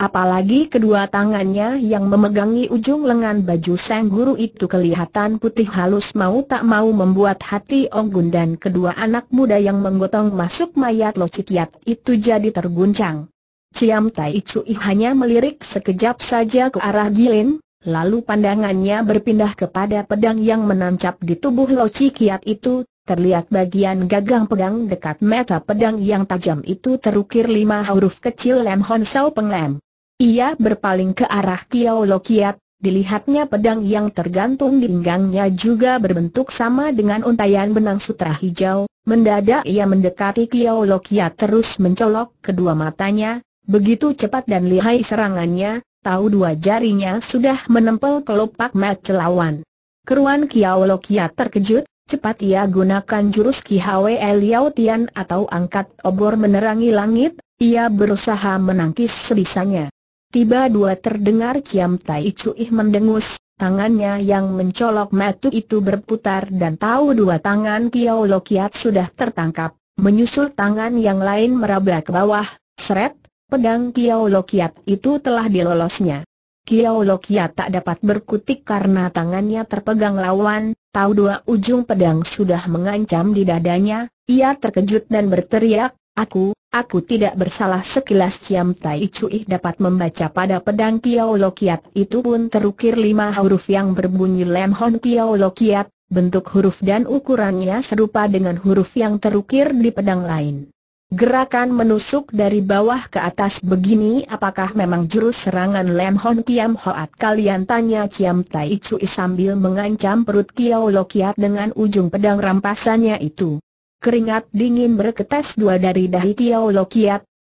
Apalagi kedua tangannya yang memegangi ujung lengan baju sang guru itu kelihatan putih halus mau tak mau membuat hati Onggun dan kedua anak muda yang menggotong masuk mayat Locikiat itu jadi terguncang. Ciam Tai Cui hanya melirik sekejap saja ke arah Gilin, Lalu pandangannya berpindah kepada pedang yang menancap di tubuh Loci Kiat itu, terlihat bagian gagang pedang dekat mata pedang yang tajam itu terukir lima huruf kecil Lem Hon Sao Peng Lem. Ia berpaling ke arah Kiao Lo Kiat, Dilihatnya pedang yang tergantung di pinggangnya juga berbentuk sama dengan untayan benang sutra hijau, mendadak ia mendekati Kiao Kiat terus mencolok kedua matanya, begitu cepat dan lihai serangannya, tahu dua jarinya sudah menempel kelopak mat celawan. Keruan Kiao terkejut, cepat ia gunakan jurus Kihawe Liao Tian atau angkat obor menerangi langit, ia berusaha menangkis sebisanya. Tiba dua terdengar Ciam Tai Ih mendengus, Tangannya yang mencolok matu itu berputar dan tahu dua tangan Kiao Lokiat sudah tertangkap, menyusul tangan yang lain meraba ke bawah, seret, Pedang Kiao Lokiat itu telah dilolosnya. Kiao Lokiat tak dapat berkutik karena tangannya terpegang lawan, tahu dua ujung pedang sudah mengancam di dadanya, ia terkejut dan berteriak, Aku, aku tidak bersalah sekilas Ciam Tai Cui dapat membaca pada pedang Kiao Lokiat itu pun terukir lima huruf yang berbunyi Lem Hon Kiao Lokiat, bentuk huruf dan ukurannya serupa dengan huruf yang terukir di pedang lain. Gerakan menusuk dari bawah ke atas begini apakah memang jurus serangan Lem Hon Tiam Hoat kalian tanya Ciam Tai Cui sambil mengancam perut Kiao Lo dengan ujung pedang rampasannya itu. Keringat dingin berketes dua dari dahi Kiao Lo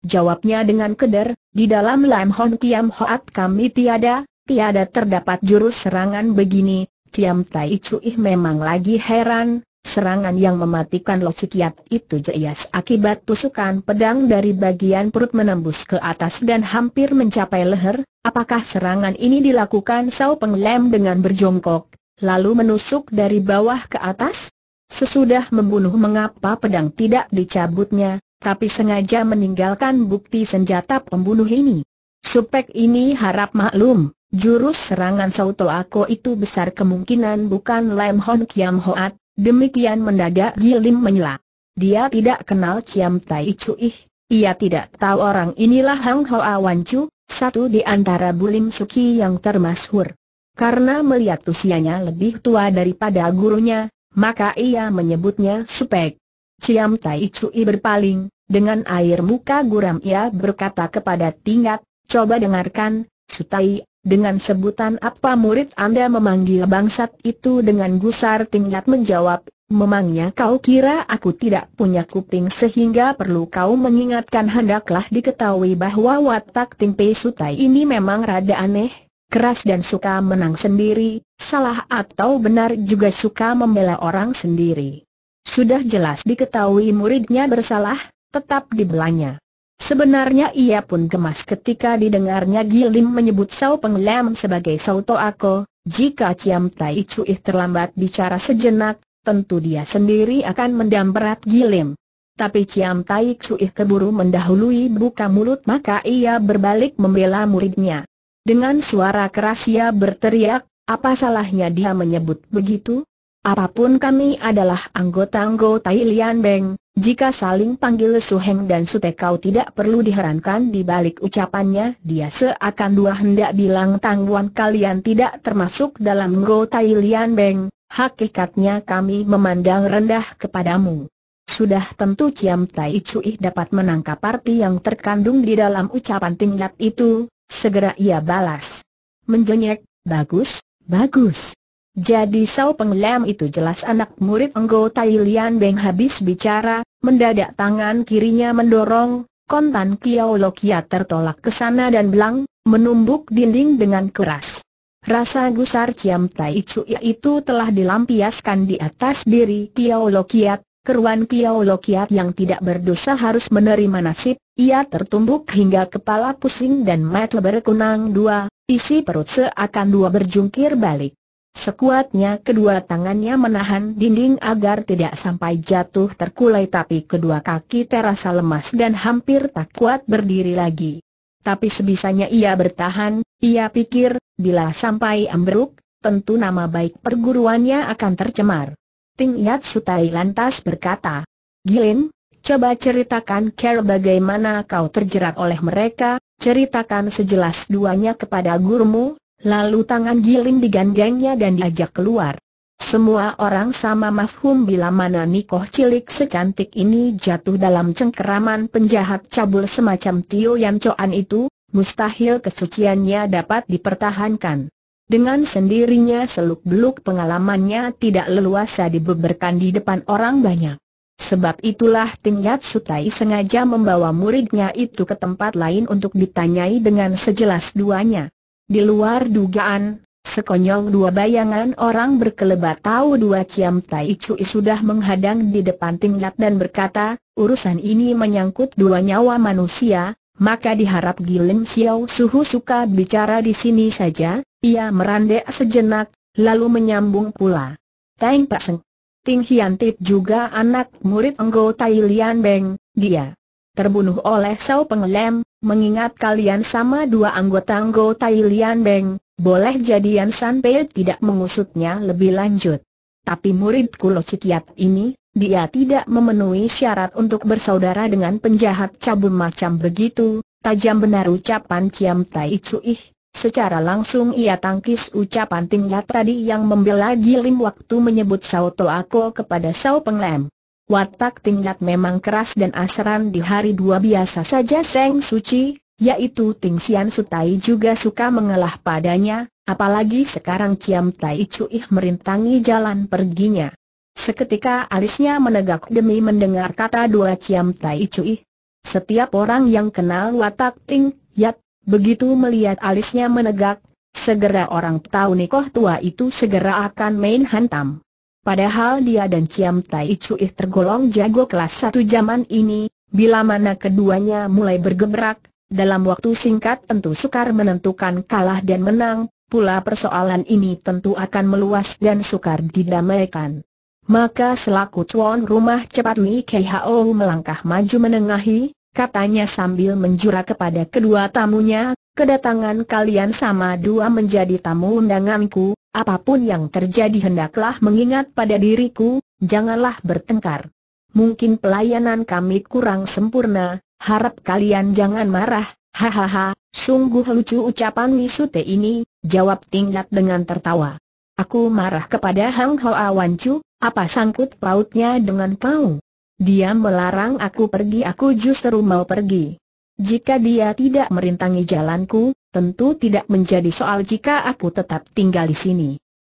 jawabnya dengan keder, di dalam Lem Hon Tiam Hoat kami tiada, tiada terdapat jurus serangan begini, Ciam Tai Cui memang lagi heran, Serangan yang mematikan Lo Cikiat itu jelas akibat tusukan pedang dari bagian perut menembus ke atas dan hampir mencapai leher, apakah serangan ini dilakukan Sao Penglem dengan berjongkok, lalu menusuk dari bawah ke atas? Sesudah membunuh mengapa pedang tidak dicabutnya, tapi sengaja meninggalkan bukti senjata pembunuh ini? Supek ini harap maklum, jurus serangan sautolako itu besar kemungkinan bukan Lem Hon Kiam Hoat, Demikian mendadak Gilim menyela. Dia tidak kenal Ciam Tai Ih. ia tidak tahu orang inilah Hang Hoa Wan Chu, satu di antara Bulim Suki yang termasuk. Karena melihat usianya lebih tua daripada gurunya, maka ia menyebutnya Supek. Ciam Tai Ih berpaling, dengan air muka guram ia berkata kepada Tingkat, coba dengarkan, Sutai, dengan sebutan apa murid Anda memanggil bangsat itu dengan gusar tingkat menjawab, memangnya kau kira aku tidak punya kuping sehingga perlu kau mengingatkan hendaklah diketahui bahwa watak Ting Pei Sutai ini memang rada aneh, keras dan suka menang sendiri, salah atau benar juga suka membela orang sendiri. Sudah jelas diketahui muridnya bersalah, tetap dibelanya. Sebenarnya ia pun gemas ketika didengarnya Gilim menyebut Sao Penglem sebagai Sao Toako, jika Ciam Tai Cui terlambat bicara sejenak, tentu dia sendiri akan mendamperat Gilim. Tapi Ciam Tai Cui keburu mendahului buka mulut maka ia berbalik membela muridnya. Dengan suara keras ia berteriak, apa salahnya dia menyebut begitu? Apapun kami adalah anggota-anggota Ilian Beng, jika saling panggil suheng dan Su kau tidak perlu diherankan di balik ucapannya dia seakan dua hendak bilang tangguan kalian tidak termasuk dalam anggota Ilian Beng, hakikatnya kami memandang rendah kepadamu. Sudah tentu Ciam Tai Cui dapat menangkap arti yang terkandung di dalam ucapan tingkat itu, segera ia balas. Menjenyek, bagus, bagus. Jadi Sao Lam itu jelas anak murid Enggo Tai Lian Beng habis bicara, mendadak tangan kirinya mendorong, kontan Kiao Lokia tertolak ke sana dan belang, menumbuk dinding dengan keras. Rasa gusar Ciam Tai Cui itu telah dilampiaskan di atas diri Kiao lokia. keruan Kiao lokia yang tidak berdosa harus menerima nasib, ia tertumbuk hingga kepala pusing dan mata berkunang dua, isi perut seakan dua berjungkir balik. Sekuatnya kedua tangannya menahan dinding agar tidak sampai jatuh terkulai tapi kedua kaki terasa lemas dan hampir tak kuat berdiri lagi. Tapi sebisanya ia bertahan, ia pikir, bila sampai ambruk, tentu nama baik perguruannya akan tercemar. Ting Yat Sutai lantas berkata, Gilin, coba ceritakan Care bagaimana kau terjerat oleh mereka, ceritakan sejelas duanya kepada gurumu, Lalu tangan Gilin digandengnya dan diajak keluar. Semua orang sama mafhum bila mana Nikoh cilik secantik ini jatuh dalam cengkeraman penjahat cabul semacam Tio Yan Choan itu, mustahil kesuciannya dapat dipertahankan. Dengan sendirinya seluk-beluk pengalamannya tidak leluasa dibeberkan di depan orang banyak. Sebab itulah Yat Sutai sengaja membawa muridnya itu ke tempat lain untuk ditanyai dengan sejelas duanya. Di luar dugaan, sekonyol dua bayangan orang berkelebat tahu dua Ciam Tai Cui sudah menghadang di depan tingkat dan berkata, urusan ini menyangkut dua nyawa manusia, maka diharap Gilim Xiao Suhu suka bicara di sini saja, ia merandek sejenak, lalu menyambung pula. Teng Pak Seng. Ting Hian Tit juga anak murid Enggo Tai Lian Beng, dia terbunuh oleh Sao Pengelem, mengingat kalian sama dua anggota Tai Lian Beng, boleh jadi Yan San Pei tidak mengusutnya lebih lanjut. Tapi murid Kulo Cikiat ini, dia tidak memenuhi syarat untuk bersaudara dengan penjahat cabul macam begitu, tajam benar ucapan Ciam Tai Cuih. Secara langsung ia tangkis ucapan tingkat tadi yang membela Gilim waktu menyebut Sao Toako kepada Sao Penglem. Watak tingkat memang keras dan asaran di hari dua biasa saja Seng Suci, yaitu Ting Sian Sutai juga suka mengalah padanya, apalagi sekarang Kiam Tai Cui merintangi jalan perginya. Seketika alisnya menegak demi mendengar kata dua Kiam Tai Cui. Setiap orang yang kenal watak Ting Yat, begitu melihat alisnya menegak, segera orang tahu nikoh tua itu segera akan main hantam. Padahal dia dan Ciam Tai Cui tergolong jago kelas satu zaman ini, bila mana keduanya mulai bergerak, dalam waktu singkat tentu sukar menentukan kalah dan menang, pula persoalan ini tentu akan meluas dan sukar didamaikan. Maka selaku tuan rumah cepat Ni KHO melangkah maju menengahi, katanya sambil menjura kepada kedua tamunya, kedatangan kalian sama dua menjadi tamu undanganku, Apapun yang terjadi hendaklah mengingat pada diriku, janganlah bertengkar. Mungkin pelayanan kami kurang sempurna, harap kalian jangan marah, hahaha, sungguh lucu ucapan wisuda ini, jawab tingkat dengan tertawa. Aku marah kepada Hang Hoa Wancu, apa sangkut pautnya dengan kau? Dia melarang aku pergi aku justru mau pergi. Jika dia tidak merintangi jalanku, tentu tidak menjadi soal jika aku tetap tinggal di sini.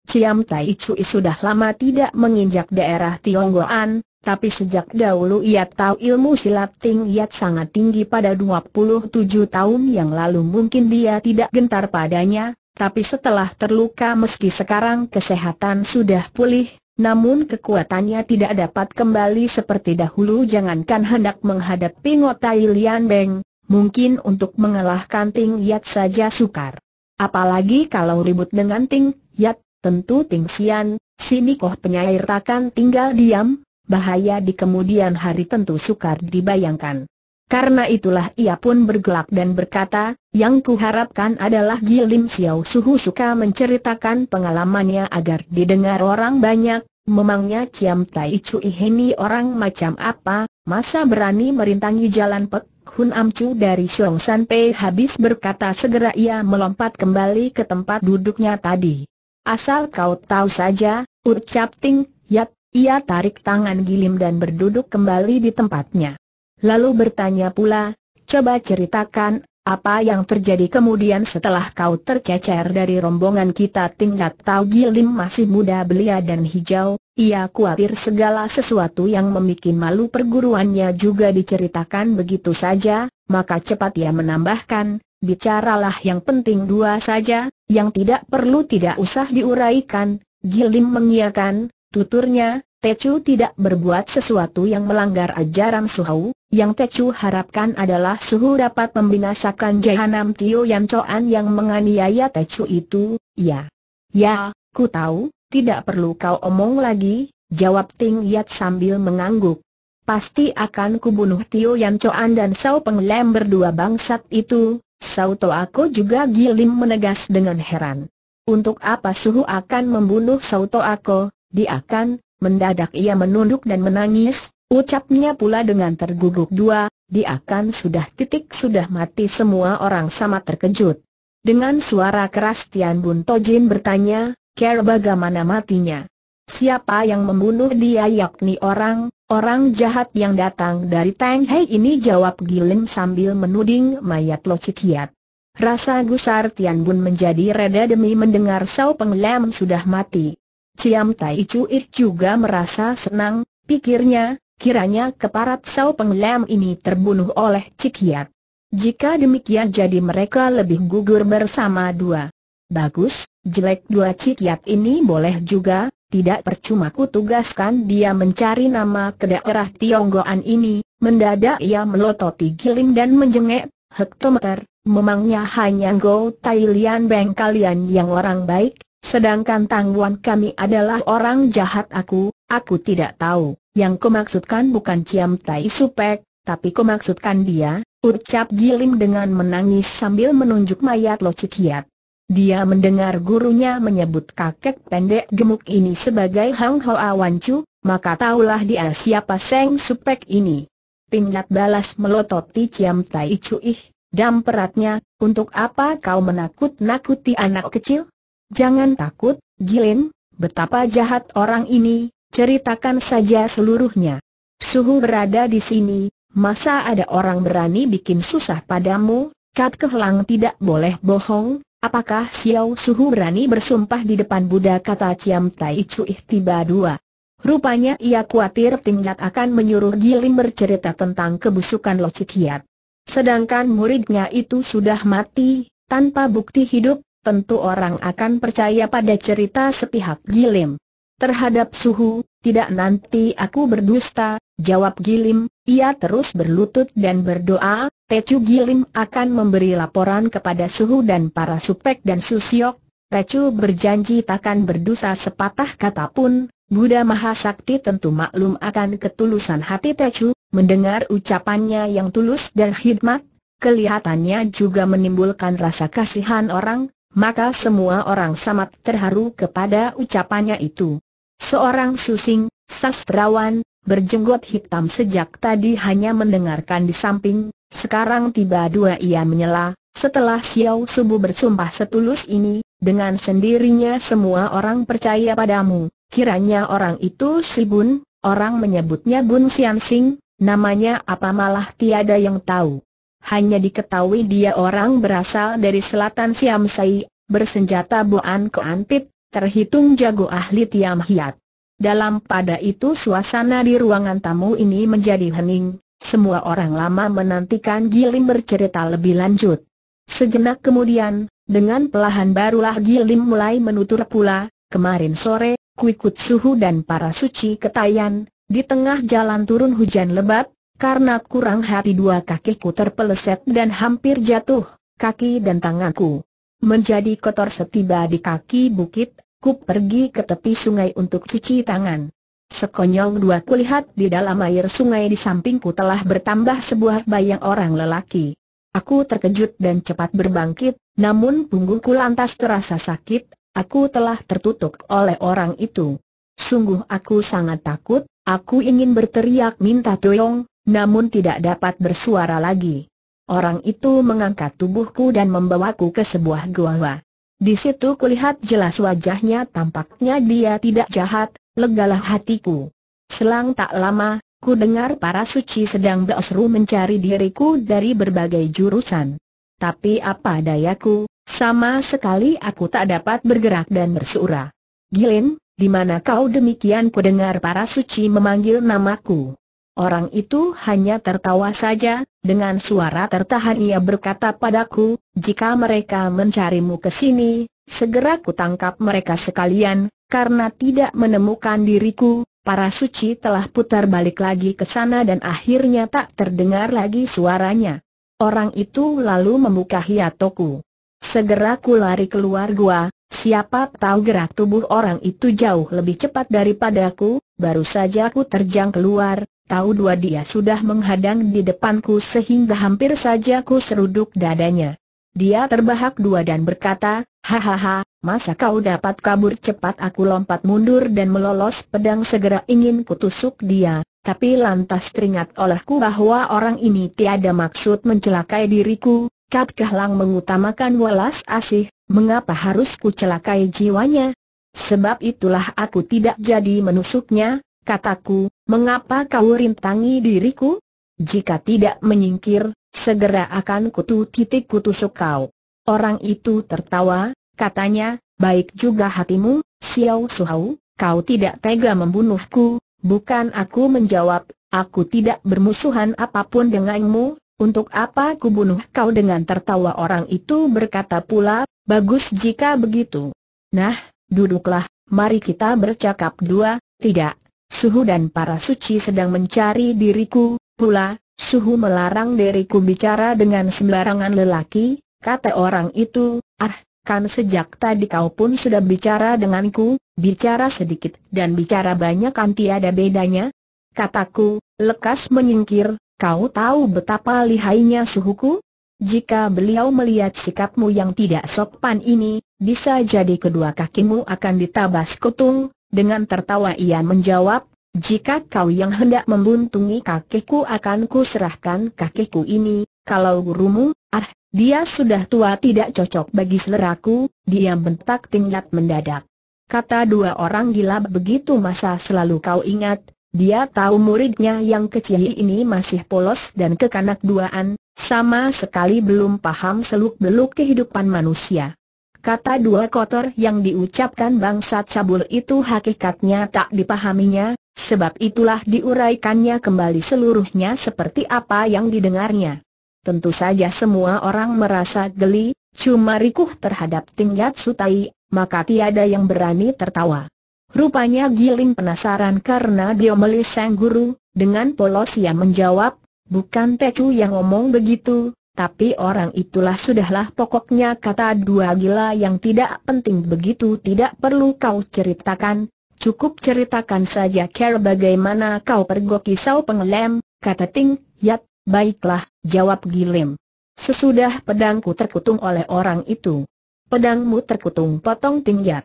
Ciam Tai Cui sudah lama tidak menginjak daerah Tionggoan, tapi sejak dahulu ia tahu ilmu silat Ting Yat sangat tinggi pada 27 tahun yang lalu mungkin dia tidak gentar padanya, tapi setelah terluka meski sekarang kesehatan sudah pulih, namun kekuatannya tidak dapat kembali seperti dahulu jangankan hendak menghadapi Tai Lian Beng, mungkin untuk mengalahkan Ting Yat saja sukar. Apalagi kalau ribut dengan Ting Yat, tentu Ting Sian, si Nikoh penyair takkan tinggal diam, bahaya di kemudian hari tentu sukar dibayangkan. Karena itulah ia pun bergelak dan berkata, yang kuharapkan adalah Gilim Xiao Suhu suka menceritakan pengalamannya agar didengar orang banyak, memangnya Ciam Tai Cui Heni orang macam apa, masa berani merintangi jalan pek? Hun Amcu dari Xiong San Pei habis berkata segera ia melompat kembali ke tempat duduknya tadi. Asal kau tahu saja, ucap Ting, yat, ia tarik tangan Gilim dan berduduk kembali di tempatnya. Lalu bertanya pula, coba ceritakan, apa yang terjadi kemudian setelah kau tercecer dari rombongan kita tingkat tahu Gilim masih muda belia dan hijau, ia khawatir segala sesuatu yang membuat malu perguruannya juga diceritakan begitu saja, maka cepat ia menambahkan, bicaralah yang penting dua saja, yang tidak perlu tidak usah diuraikan, Gilim mengiakan, tuturnya, Tecu tidak berbuat sesuatu yang melanggar ajaran Suhu, yang Tecu harapkan adalah Suhu dapat membinasakan Jahanam Tio Yan Choan yang menganiaya Tecu itu, ya. Ya, ku tahu, tidak perlu kau omong lagi, jawab Ting Yat sambil mengangguk. Pasti akan kubunuh Tio Yan Choan dan Sao Peng Lem berdua bangsat itu, Sao To Ako juga Gilim menegas dengan heran. Untuk apa Suhu akan membunuh Sao To Ako, dia akan, mendadak ia menunduk dan menangis, ucapnya pula dengan terguguk dua, dia akan sudah titik sudah mati semua orang sama terkejut. Dengan suara keras Tian Bun Tojin bertanya, Ker bagaimana matinya. Siapa yang membunuh dia yakni orang, orang jahat yang datang dari Tang Hei ini jawab Gilim sambil menuding mayat Lo Cikiat. Rasa gusar Tian Bun menjadi reda demi mendengar Sao Peng Lam sudah mati. Ciam Tai Cuit juga merasa senang, pikirnya, kiranya keparat Sao Peng Lam ini terbunuh oleh Cikiat. Jika demikian jadi mereka lebih gugur bersama dua. Bagus, Jelek dua cikiat ini boleh juga, tidak percuma ku tugaskan dia mencari nama ke daerah Tionggoan ini, mendadak ia melototi gilim dan menjengek, hektometer, memangnya hanya Go Tai Lian kalian yang orang baik, sedangkan tangguan kami adalah orang jahat aku, aku tidak tahu, yang kumaksudkan bukan Ciam Tai Supek, tapi kumaksudkan dia, ucap gilim dengan menangis sambil menunjuk mayat Lo Cikiat. Dia mendengar gurunya menyebut kakek pendek gemuk ini sebagai Hang Hoa Wan Chu, maka taulah dia siapa Seng Supek ini. Tindak balas melototi Ciam Tai Ih, dam peratnya, untuk apa kau menakut-nakuti anak kecil? Jangan takut, Gilin, betapa jahat orang ini, ceritakan saja seluruhnya. Suhu berada di sini, masa ada orang berani bikin susah padamu, Kat Kehlang tidak boleh bohong, Apakah Xiao Suhu berani bersumpah di depan Buddha kata Ciam Tai Cui tiba dua. Rupanya ia khawatir Tingkat akan menyuruh Gilim bercerita tentang kebusukan Lo Cikiat. Sedangkan muridnya itu sudah mati, tanpa bukti hidup, tentu orang akan percaya pada cerita sepihak Gilim. Terhadap Suhu, tidak nanti aku berdusta, jawab Gilim, ia terus berlutut dan berdoa, Pecu Gilim akan memberi laporan kepada Suhu dan para Supek dan Susiok. Pecu berjanji takkan berdosa sepatah kata pun. Buddha Mahasakti tentu maklum akan ketulusan hati Pecu. Mendengar ucapannya yang tulus dan hikmat, kelihatannya juga menimbulkan rasa kasihan orang, maka semua orang sangat terharu kepada ucapannya itu. Seorang susing, sastrawan, berjenggot hitam sejak tadi hanya mendengarkan di samping, sekarang tiba dua ia menyela, setelah Xiao Subu bersumpah setulus ini, dengan sendirinya semua orang percaya padamu, kiranya orang itu si Bun, orang menyebutnya Bun Xian Sing, namanya apa malah tiada yang tahu. Hanya diketahui dia orang berasal dari selatan Siam Sai, bersenjata Buan keantip, terhitung jago ahli Tiam Hiat. Dalam pada itu suasana di ruangan tamu ini menjadi hening, semua orang lama menantikan Gilim bercerita lebih lanjut. Sejenak kemudian, dengan pelahan barulah Gilim mulai menutur pula, kemarin sore, kuikut suhu dan para suci ketayan, di tengah jalan turun hujan lebat, karena kurang hati dua kakiku terpeleset dan hampir jatuh, kaki dan tanganku menjadi kotor setiba di kaki bukit, ku pergi ke tepi sungai untuk cuci tangan. Sekonyong dua kulihat di dalam air sungai di sampingku telah bertambah sebuah bayang orang lelaki. Aku terkejut dan cepat berbangkit, namun punggungku lantas terasa sakit, aku telah tertutup oleh orang itu. Sungguh aku sangat takut, aku ingin berteriak minta tolong, namun tidak dapat bersuara lagi. Orang itu mengangkat tubuhku dan membawaku ke sebuah gua. Di situ kulihat jelas wajahnya tampaknya dia tidak jahat, legalah hatiku. Selang tak lama, ku dengar para suci sedang berseru mencari diriku dari berbagai jurusan. Tapi apa dayaku, sama sekali aku tak dapat bergerak dan bersuara. Gilin, di mana kau demikian ku dengar para suci memanggil namaku. Orang itu hanya tertawa saja, dengan suara tertahan ia berkata padaku, jika mereka mencarimu ke sini, segera ku tangkap mereka sekalian, karena tidak menemukan diriku, para suci telah putar balik lagi ke sana dan akhirnya tak terdengar lagi suaranya. Orang itu lalu membuka hiatoku. Segera ku lari keluar gua, siapa tahu gerak tubuh orang itu jauh lebih cepat daripadaku, baru saja ku terjang keluar, tahu dua dia sudah menghadang di depanku sehingga hampir saja ku seruduk dadanya. Dia terbahak dua dan berkata, Hahaha, Masa kau dapat kabur cepat aku lompat mundur dan melolos pedang segera ingin kutusuk dia, tapi lantas teringat olehku bahwa orang ini tiada maksud mencelakai diriku, Kap Kahlang mengutamakan walas asih, mengapa harus kucelakai jiwanya? Sebab itulah aku tidak jadi menusuknya, kataku, mengapa kau rintangi diriku? Jika tidak menyingkir, segera akan kutu titik kutusuk kau. Orang itu tertawa, katanya, baik juga hatimu, Xiao Suhau, kau tidak tega membunuhku, bukan aku menjawab, aku tidak bermusuhan apapun denganmu, untuk apa ku bunuh kau dengan tertawa orang itu berkata pula, bagus jika begitu. Nah, duduklah, mari kita bercakap dua, tidak, Suhu dan para suci sedang mencari diriku, pula, Suhu melarang diriku bicara dengan sembarangan lelaki, kata orang itu, ah, kan sejak tadi kau pun sudah bicara denganku, bicara sedikit dan bicara banyak kan tiada bedanya? Kataku, lekas menyingkir, kau tahu betapa lihainya suhuku? Jika beliau melihat sikapmu yang tidak sopan ini, bisa jadi kedua kakimu akan ditabas kutung, dengan tertawa ia menjawab, jika kau yang hendak membuntungi kakiku akan kuserahkan kakiku ini, kalau gurumu, Ah, dia sudah tua tidak cocok bagi seleraku, dia bentak tingkat mendadak. Kata dua orang gila begitu masa selalu kau ingat, dia tahu muridnya yang kecil ini masih polos dan kekanak duaan, sama sekali belum paham seluk-beluk kehidupan manusia. Kata dua kotor yang diucapkan bangsat cabul itu hakikatnya tak dipahaminya, sebab itulah diuraikannya kembali seluruhnya seperti apa yang didengarnya. Tentu saja semua orang merasa geli, cuma rikuh terhadap tingkat sutai, maka tiada yang berani tertawa. Rupanya Giling penasaran karena dia sang guru, dengan polos ia menjawab, bukan Tecu yang ngomong begitu, tapi orang itulah sudahlah pokoknya kata dua gila yang tidak penting begitu tidak perlu kau ceritakan, cukup ceritakan saja care bagaimana kau pergoki sau pengelem, kata Ting Yat, Baiklah, jawab Gilim. Sesudah pedangku terkutung oleh orang itu. Pedangmu terkutung potong tinggiat.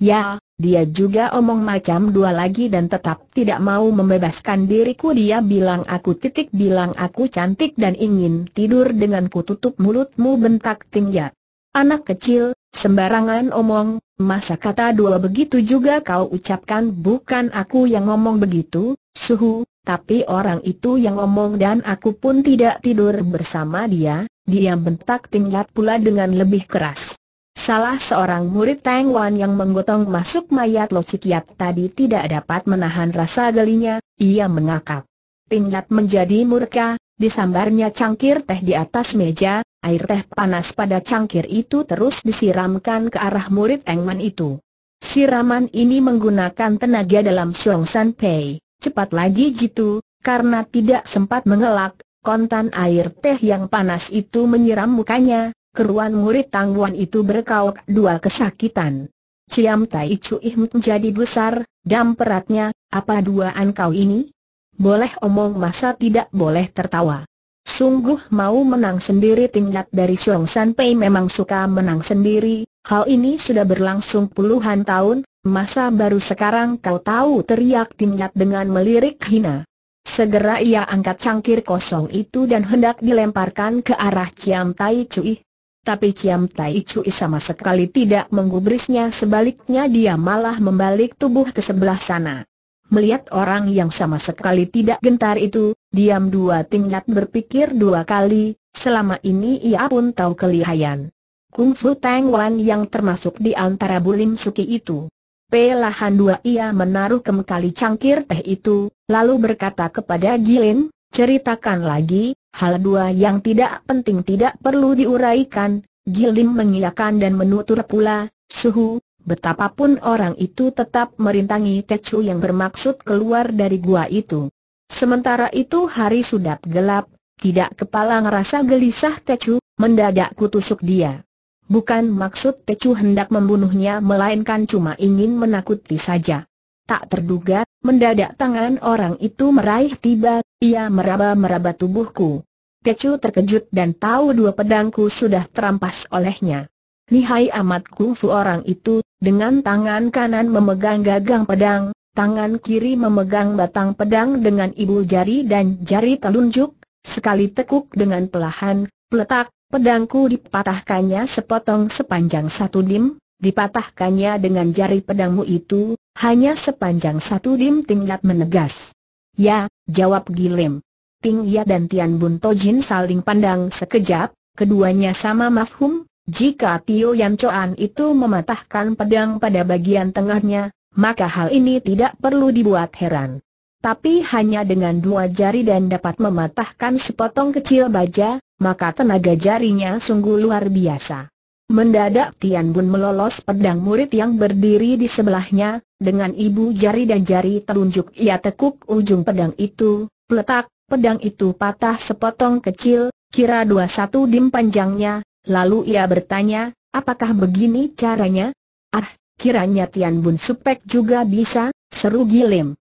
Ya, dia juga omong macam dua lagi dan tetap tidak mau membebaskan diriku dia bilang aku titik bilang aku cantik dan ingin tidur denganku tutup mulutmu bentak tinggiat. Anak kecil, sembarangan omong, masa kata dua begitu juga kau ucapkan bukan aku yang ngomong begitu, suhu, tapi orang itu yang ngomong dan aku pun tidak tidur bersama dia, dia bentak tingkat pula dengan lebih keras. Salah seorang murid Tang Wan yang menggotong masuk mayat Lo Cikiat tadi tidak dapat menahan rasa gelinya, ia mengakak. Tingkat menjadi murka, disambarnya cangkir teh di atas meja, air teh panas pada cangkir itu terus disiramkan ke arah murid Wan itu. Siraman ini menggunakan tenaga dalam Xiong San Pei. Cepat lagi jitu, karena tidak sempat mengelak, kontan air teh yang panas itu menyiram mukanya, keruan murid tangguan itu berkauk dua kesakitan. Ciam Tai Ihm menjadi besar, dam peratnya, apa duaan kau ini? Boleh omong masa tidak boleh tertawa. Sungguh mau menang sendiri tingkat dari Song San Pei memang suka menang sendiri, hal ini sudah berlangsung puluhan tahun, Masa baru sekarang kau tahu teriak Timnyat dengan melirik hina. Segera ia angkat cangkir kosong itu dan hendak dilemparkan ke arah Ciam Tai Cui. Tapi Ciam Tai Cui sama sekali tidak menggubrisnya sebaliknya dia malah membalik tubuh ke sebelah sana. Melihat orang yang sama sekali tidak gentar itu, diam dua tingkat berpikir dua kali, selama ini ia pun tahu kelihayan. Kung Fu Tang Wan yang termasuk di antara bulim suki itu. Pelahan dua ia menaruh kembali cangkir teh itu, lalu berkata kepada Gilin, ceritakan lagi, hal dua yang tidak penting tidak perlu diuraikan. Gilin mengiyakan dan menutur pula, suhu, betapapun orang itu tetap merintangi Tecu yang bermaksud keluar dari gua itu. Sementara itu hari sudah gelap, tidak kepala ngerasa gelisah Tecu, mendadak kutusuk dia. Bukan maksud Tecu hendak membunuhnya melainkan cuma ingin menakuti saja. Tak terduga, mendadak tangan orang itu meraih tiba, ia meraba-meraba tubuhku. Tecu terkejut dan tahu dua pedangku sudah terampas olehnya. Lihai amat kungfu orang itu, dengan tangan kanan memegang gagang pedang, tangan kiri memegang batang pedang dengan ibu jari dan jari telunjuk, sekali tekuk dengan pelahan, peletak, Pedangku dipatahkannya sepotong sepanjang satu dim, dipatahkannya dengan jari pedangmu itu, hanya sepanjang satu dim tingkat menegas. Ya, jawab Gilem. Ting Ya dan Tian Bun Tojin saling pandang sekejap, keduanya sama mafhum, jika Tio Yan Choan itu mematahkan pedang pada bagian tengahnya, maka hal ini tidak perlu dibuat heran tapi hanya dengan dua jari dan dapat mematahkan sepotong kecil baja, maka tenaga jarinya sungguh luar biasa. Mendadak Tian Bun melolos pedang murid yang berdiri di sebelahnya, dengan ibu jari dan jari telunjuk ia tekuk ujung pedang itu, peletak, pedang itu patah sepotong kecil, kira dua satu dim panjangnya, lalu ia bertanya, apakah begini caranya? Ah, kiranya Tian Bun Supek juga bisa, seru Gilim.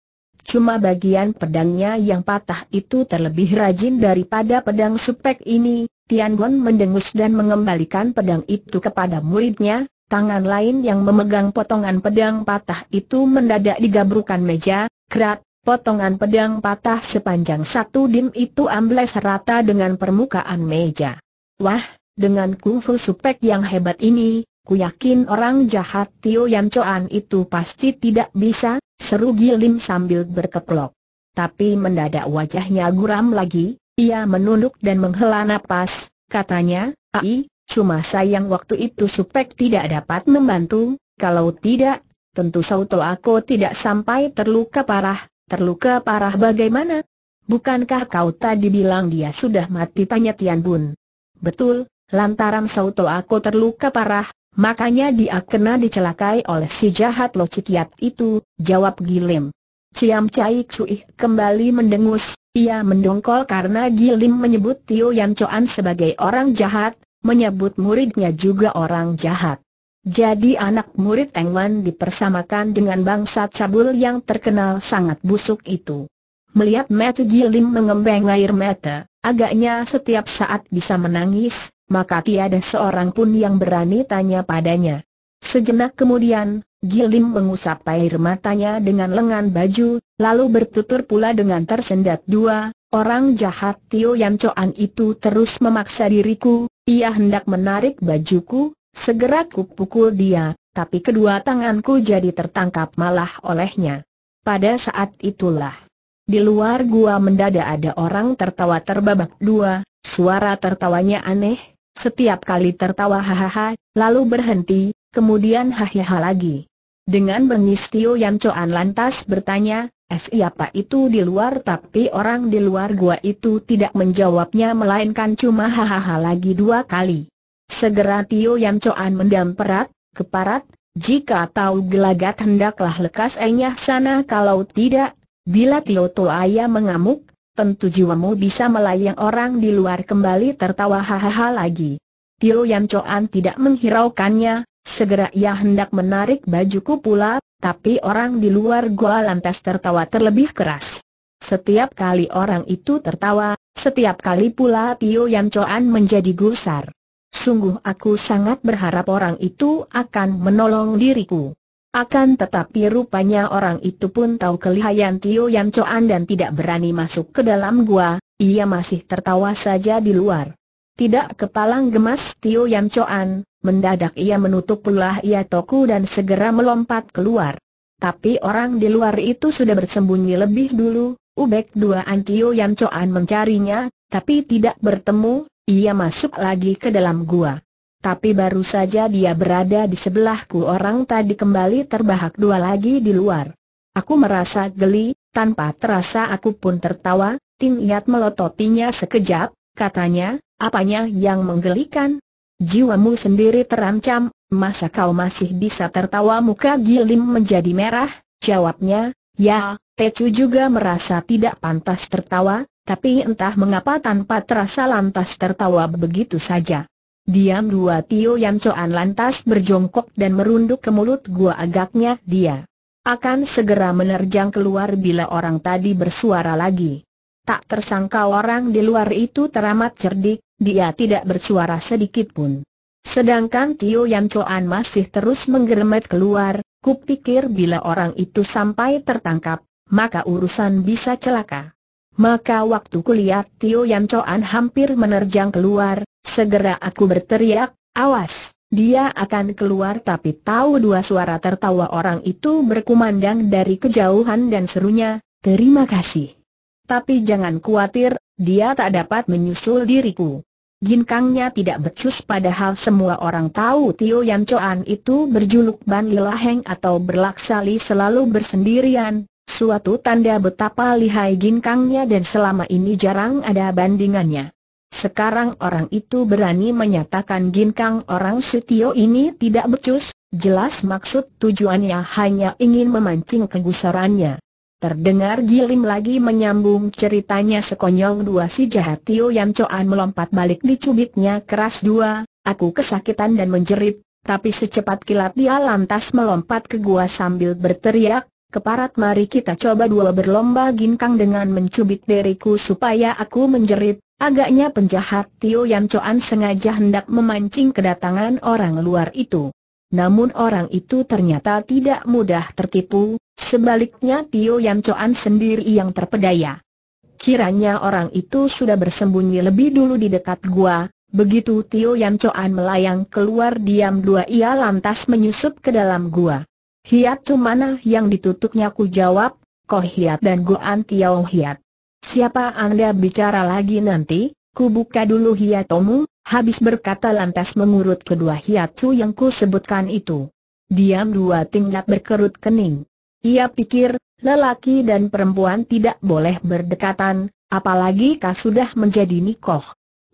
Cuma bagian pedangnya yang patah itu terlebih rajin daripada pedang supek ini, Tian Tiangon mendengus dan mengembalikan pedang itu kepada muridnya, tangan lain yang memegang potongan pedang patah itu mendadak digabrukan meja, kerat, potongan pedang patah sepanjang satu dim itu ambles rata dengan permukaan meja. Wah, dengan kungfu supek yang hebat ini, Ku yakin orang jahat Tio Yan Choan itu pasti tidak bisa, seru Gilim sambil berkeplok. Tapi mendadak wajahnya guram lagi, ia menunduk dan menghela napas, katanya, Ai, cuma sayang waktu itu Supek tidak dapat membantu, kalau tidak, tentu Sauto aku tidak sampai terluka parah, terluka parah bagaimana? Bukankah kau tadi bilang dia sudah mati tanya Tian Bun? Betul, lantaran Sauto aku terluka parah, Makanya dia kena dicelakai oleh si jahat Lo Cikiat itu, jawab Gilim. Ciam Cai Cui kembali mendengus, ia mendongkol karena Gilim menyebut Tio Yan Coan sebagai orang jahat, menyebut muridnya juga orang jahat. Jadi anak murid Wan dipersamakan dengan bangsa cabul yang terkenal sangat busuk itu. Melihat mata Gilim mengembang air mata, agaknya setiap saat bisa menangis, maka tiada seorang pun yang berani tanya padanya. Sejenak kemudian, Gilim mengusap air matanya dengan lengan baju, lalu bertutur pula dengan tersendat dua, orang jahat Tio Yan Choan itu terus memaksa diriku, ia hendak menarik bajuku, segera kupukul dia, tapi kedua tanganku jadi tertangkap malah olehnya. Pada saat itulah di luar gua mendadak ada orang tertawa terbabak dua, suara tertawanya aneh, setiap kali tertawa hahaha, lalu berhenti, kemudian hahaha lagi. Dengan bengis Tio Yan Choan lantas bertanya, siapa itu di luar tapi orang di luar gua itu tidak menjawabnya melainkan cuma hahaha lagi dua kali. Segera Tio Yan Choan mendam perat, keparat, jika tahu gelagat hendaklah lekas enyah sana kalau tidak, Bila Tio Toaya mengamuk, tentu jiwamu bisa melayang orang di luar kembali tertawa hahaha lagi. Tio Yan Choan tidak menghiraukannya, segera ia hendak menarik bajuku pula, tapi orang di luar goa lantas tertawa terlebih keras. Setiap kali orang itu tertawa, setiap kali pula Tio Yan Choan menjadi gusar. Sungguh aku sangat berharap orang itu akan menolong diriku. Akan tetapi rupanya orang itu pun tahu kelihayan Tio Yan Coan dan tidak berani masuk ke dalam gua, ia masih tertawa saja di luar. Tidak kepalang gemas Tio Yan Coan, mendadak ia menutup pula ia toku dan segera melompat keluar. Tapi orang di luar itu sudah bersembunyi lebih dulu, ubek dua Tio Yan Coan mencarinya, tapi tidak bertemu, ia masuk lagi ke dalam gua tapi baru saja dia berada di sebelahku orang tadi kembali terbahak dua lagi di luar. Aku merasa geli, tanpa terasa aku pun tertawa, Ting Yat melototinya sekejap, katanya, apanya yang menggelikan? Jiwamu sendiri terancam, masa kau masih bisa tertawa muka Gilim menjadi merah? Jawabnya, ya, Tecu juga merasa tidak pantas tertawa, tapi entah mengapa tanpa terasa lantas tertawa begitu saja. Diam dua Tio Yan Coan lantas berjongkok dan merunduk ke mulut gua agaknya dia. Akan segera menerjang keluar bila orang tadi bersuara lagi. Tak tersangka orang di luar itu teramat cerdik, dia tidak bersuara sedikit pun. Sedangkan Tio Yan Coan masih terus menggeremet keluar, kupikir bila orang itu sampai tertangkap, maka urusan bisa celaka. Maka waktu kulihat Tio Yan Coan hampir menerjang keluar, Segera aku berteriak, awas, dia akan keluar tapi tahu dua suara tertawa orang itu berkumandang dari kejauhan dan serunya, terima kasih. Tapi jangan khawatir, dia tak dapat menyusul diriku. Ginkangnya tidak becus padahal semua orang tahu Tio Yan Choan itu berjuluk Ban Lilaheng atau berlaksali selalu bersendirian, suatu tanda betapa lihai ginkangnya dan selama ini jarang ada bandingannya. Sekarang orang itu berani menyatakan ginkang orang Sutio ini tidak becus, jelas maksud tujuannya hanya ingin memancing kegusarannya. Terdengar Gilim lagi menyambung ceritanya sekonyong dua si jahat Tio yang Coan melompat balik dicubitnya keras dua, aku kesakitan dan menjerit, tapi secepat kilat dia lantas melompat ke gua sambil berteriak, Keparat mari kita coba dua berlomba ginkang dengan mencubit diriku supaya aku menjerit, agaknya penjahat Tio Yan Coan sengaja hendak memancing kedatangan orang luar itu. Namun orang itu ternyata tidak mudah tertipu, sebaliknya Tio Yan Coan sendiri yang terpedaya. Kiranya orang itu sudah bersembunyi lebih dulu di dekat gua, begitu Tio Yan Coan melayang keluar diam dua ia lantas menyusup ke dalam gua. Hiat mana yang ditutupnya ku jawab, Ko Hiat dan Guan Tiao Hiat. Siapa anda bicara lagi nanti, ku buka dulu hiatomu, habis berkata lantas mengurut kedua tu yang ku sebutkan itu. Diam dua tingkat berkerut kening. Ia pikir, lelaki dan perempuan tidak boleh berdekatan, apalagi kau sudah menjadi nikoh.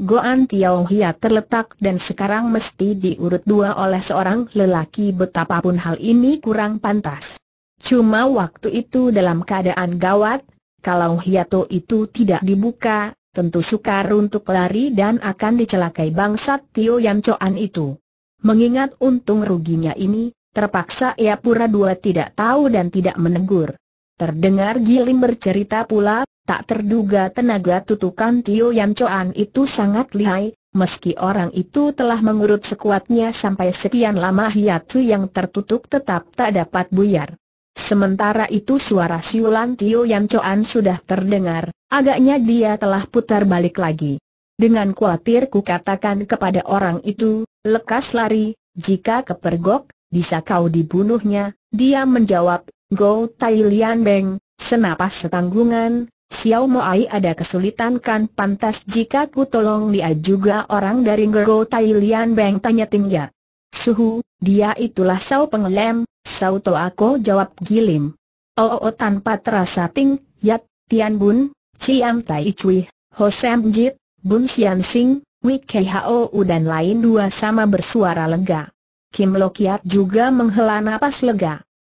Goan Tiao Hia terletak dan sekarang mesti diurut dua oleh seorang lelaki betapapun hal ini kurang pantas. Cuma waktu itu dalam keadaan gawat, kalau hiato itu tidak dibuka, tentu sukar untuk lari dan akan dicelakai bangsat Tio Yan Coan itu. Mengingat untung ruginya ini, terpaksa ia pura dua tidak tahu dan tidak menegur. Terdengar Giling bercerita pula Tak terduga tenaga tutukan Tio Yan Choan itu sangat lihai, meski orang itu telah mengurut sekuatnya sampai sekian lama hiatu yang tertutup tetap tak dapat buyar. Sementara itu suara siulan Tio Yan Choan sudah terdengar, agaknya dia telah putar balik lagi. Dengan khawatir ku katakan kepada orang itu, lekas lari, jika kepergok, bisa kau dibunuhnya, dia menjawab, Go Tai Lian Beng, senapas setanggungan, Xiao Mo Ai ada kesulitan kan pantas jika ku tolong dia juga orang dari Ngero Tai Lian Beng tanya tinggal. Ya. Suhu, dia itulah Sao Pengelem, Sao aku jawab Gilim. Oh, oh, oh, tanpa terasa Ting, Yat, Tian Bun, Chiang Tai Cui, Ho Sam Jit, Bun Sian Sing, Wei Kei Hao dan lain dua sama bersuara lega. Kim Lokiat juga menghela nafas lega.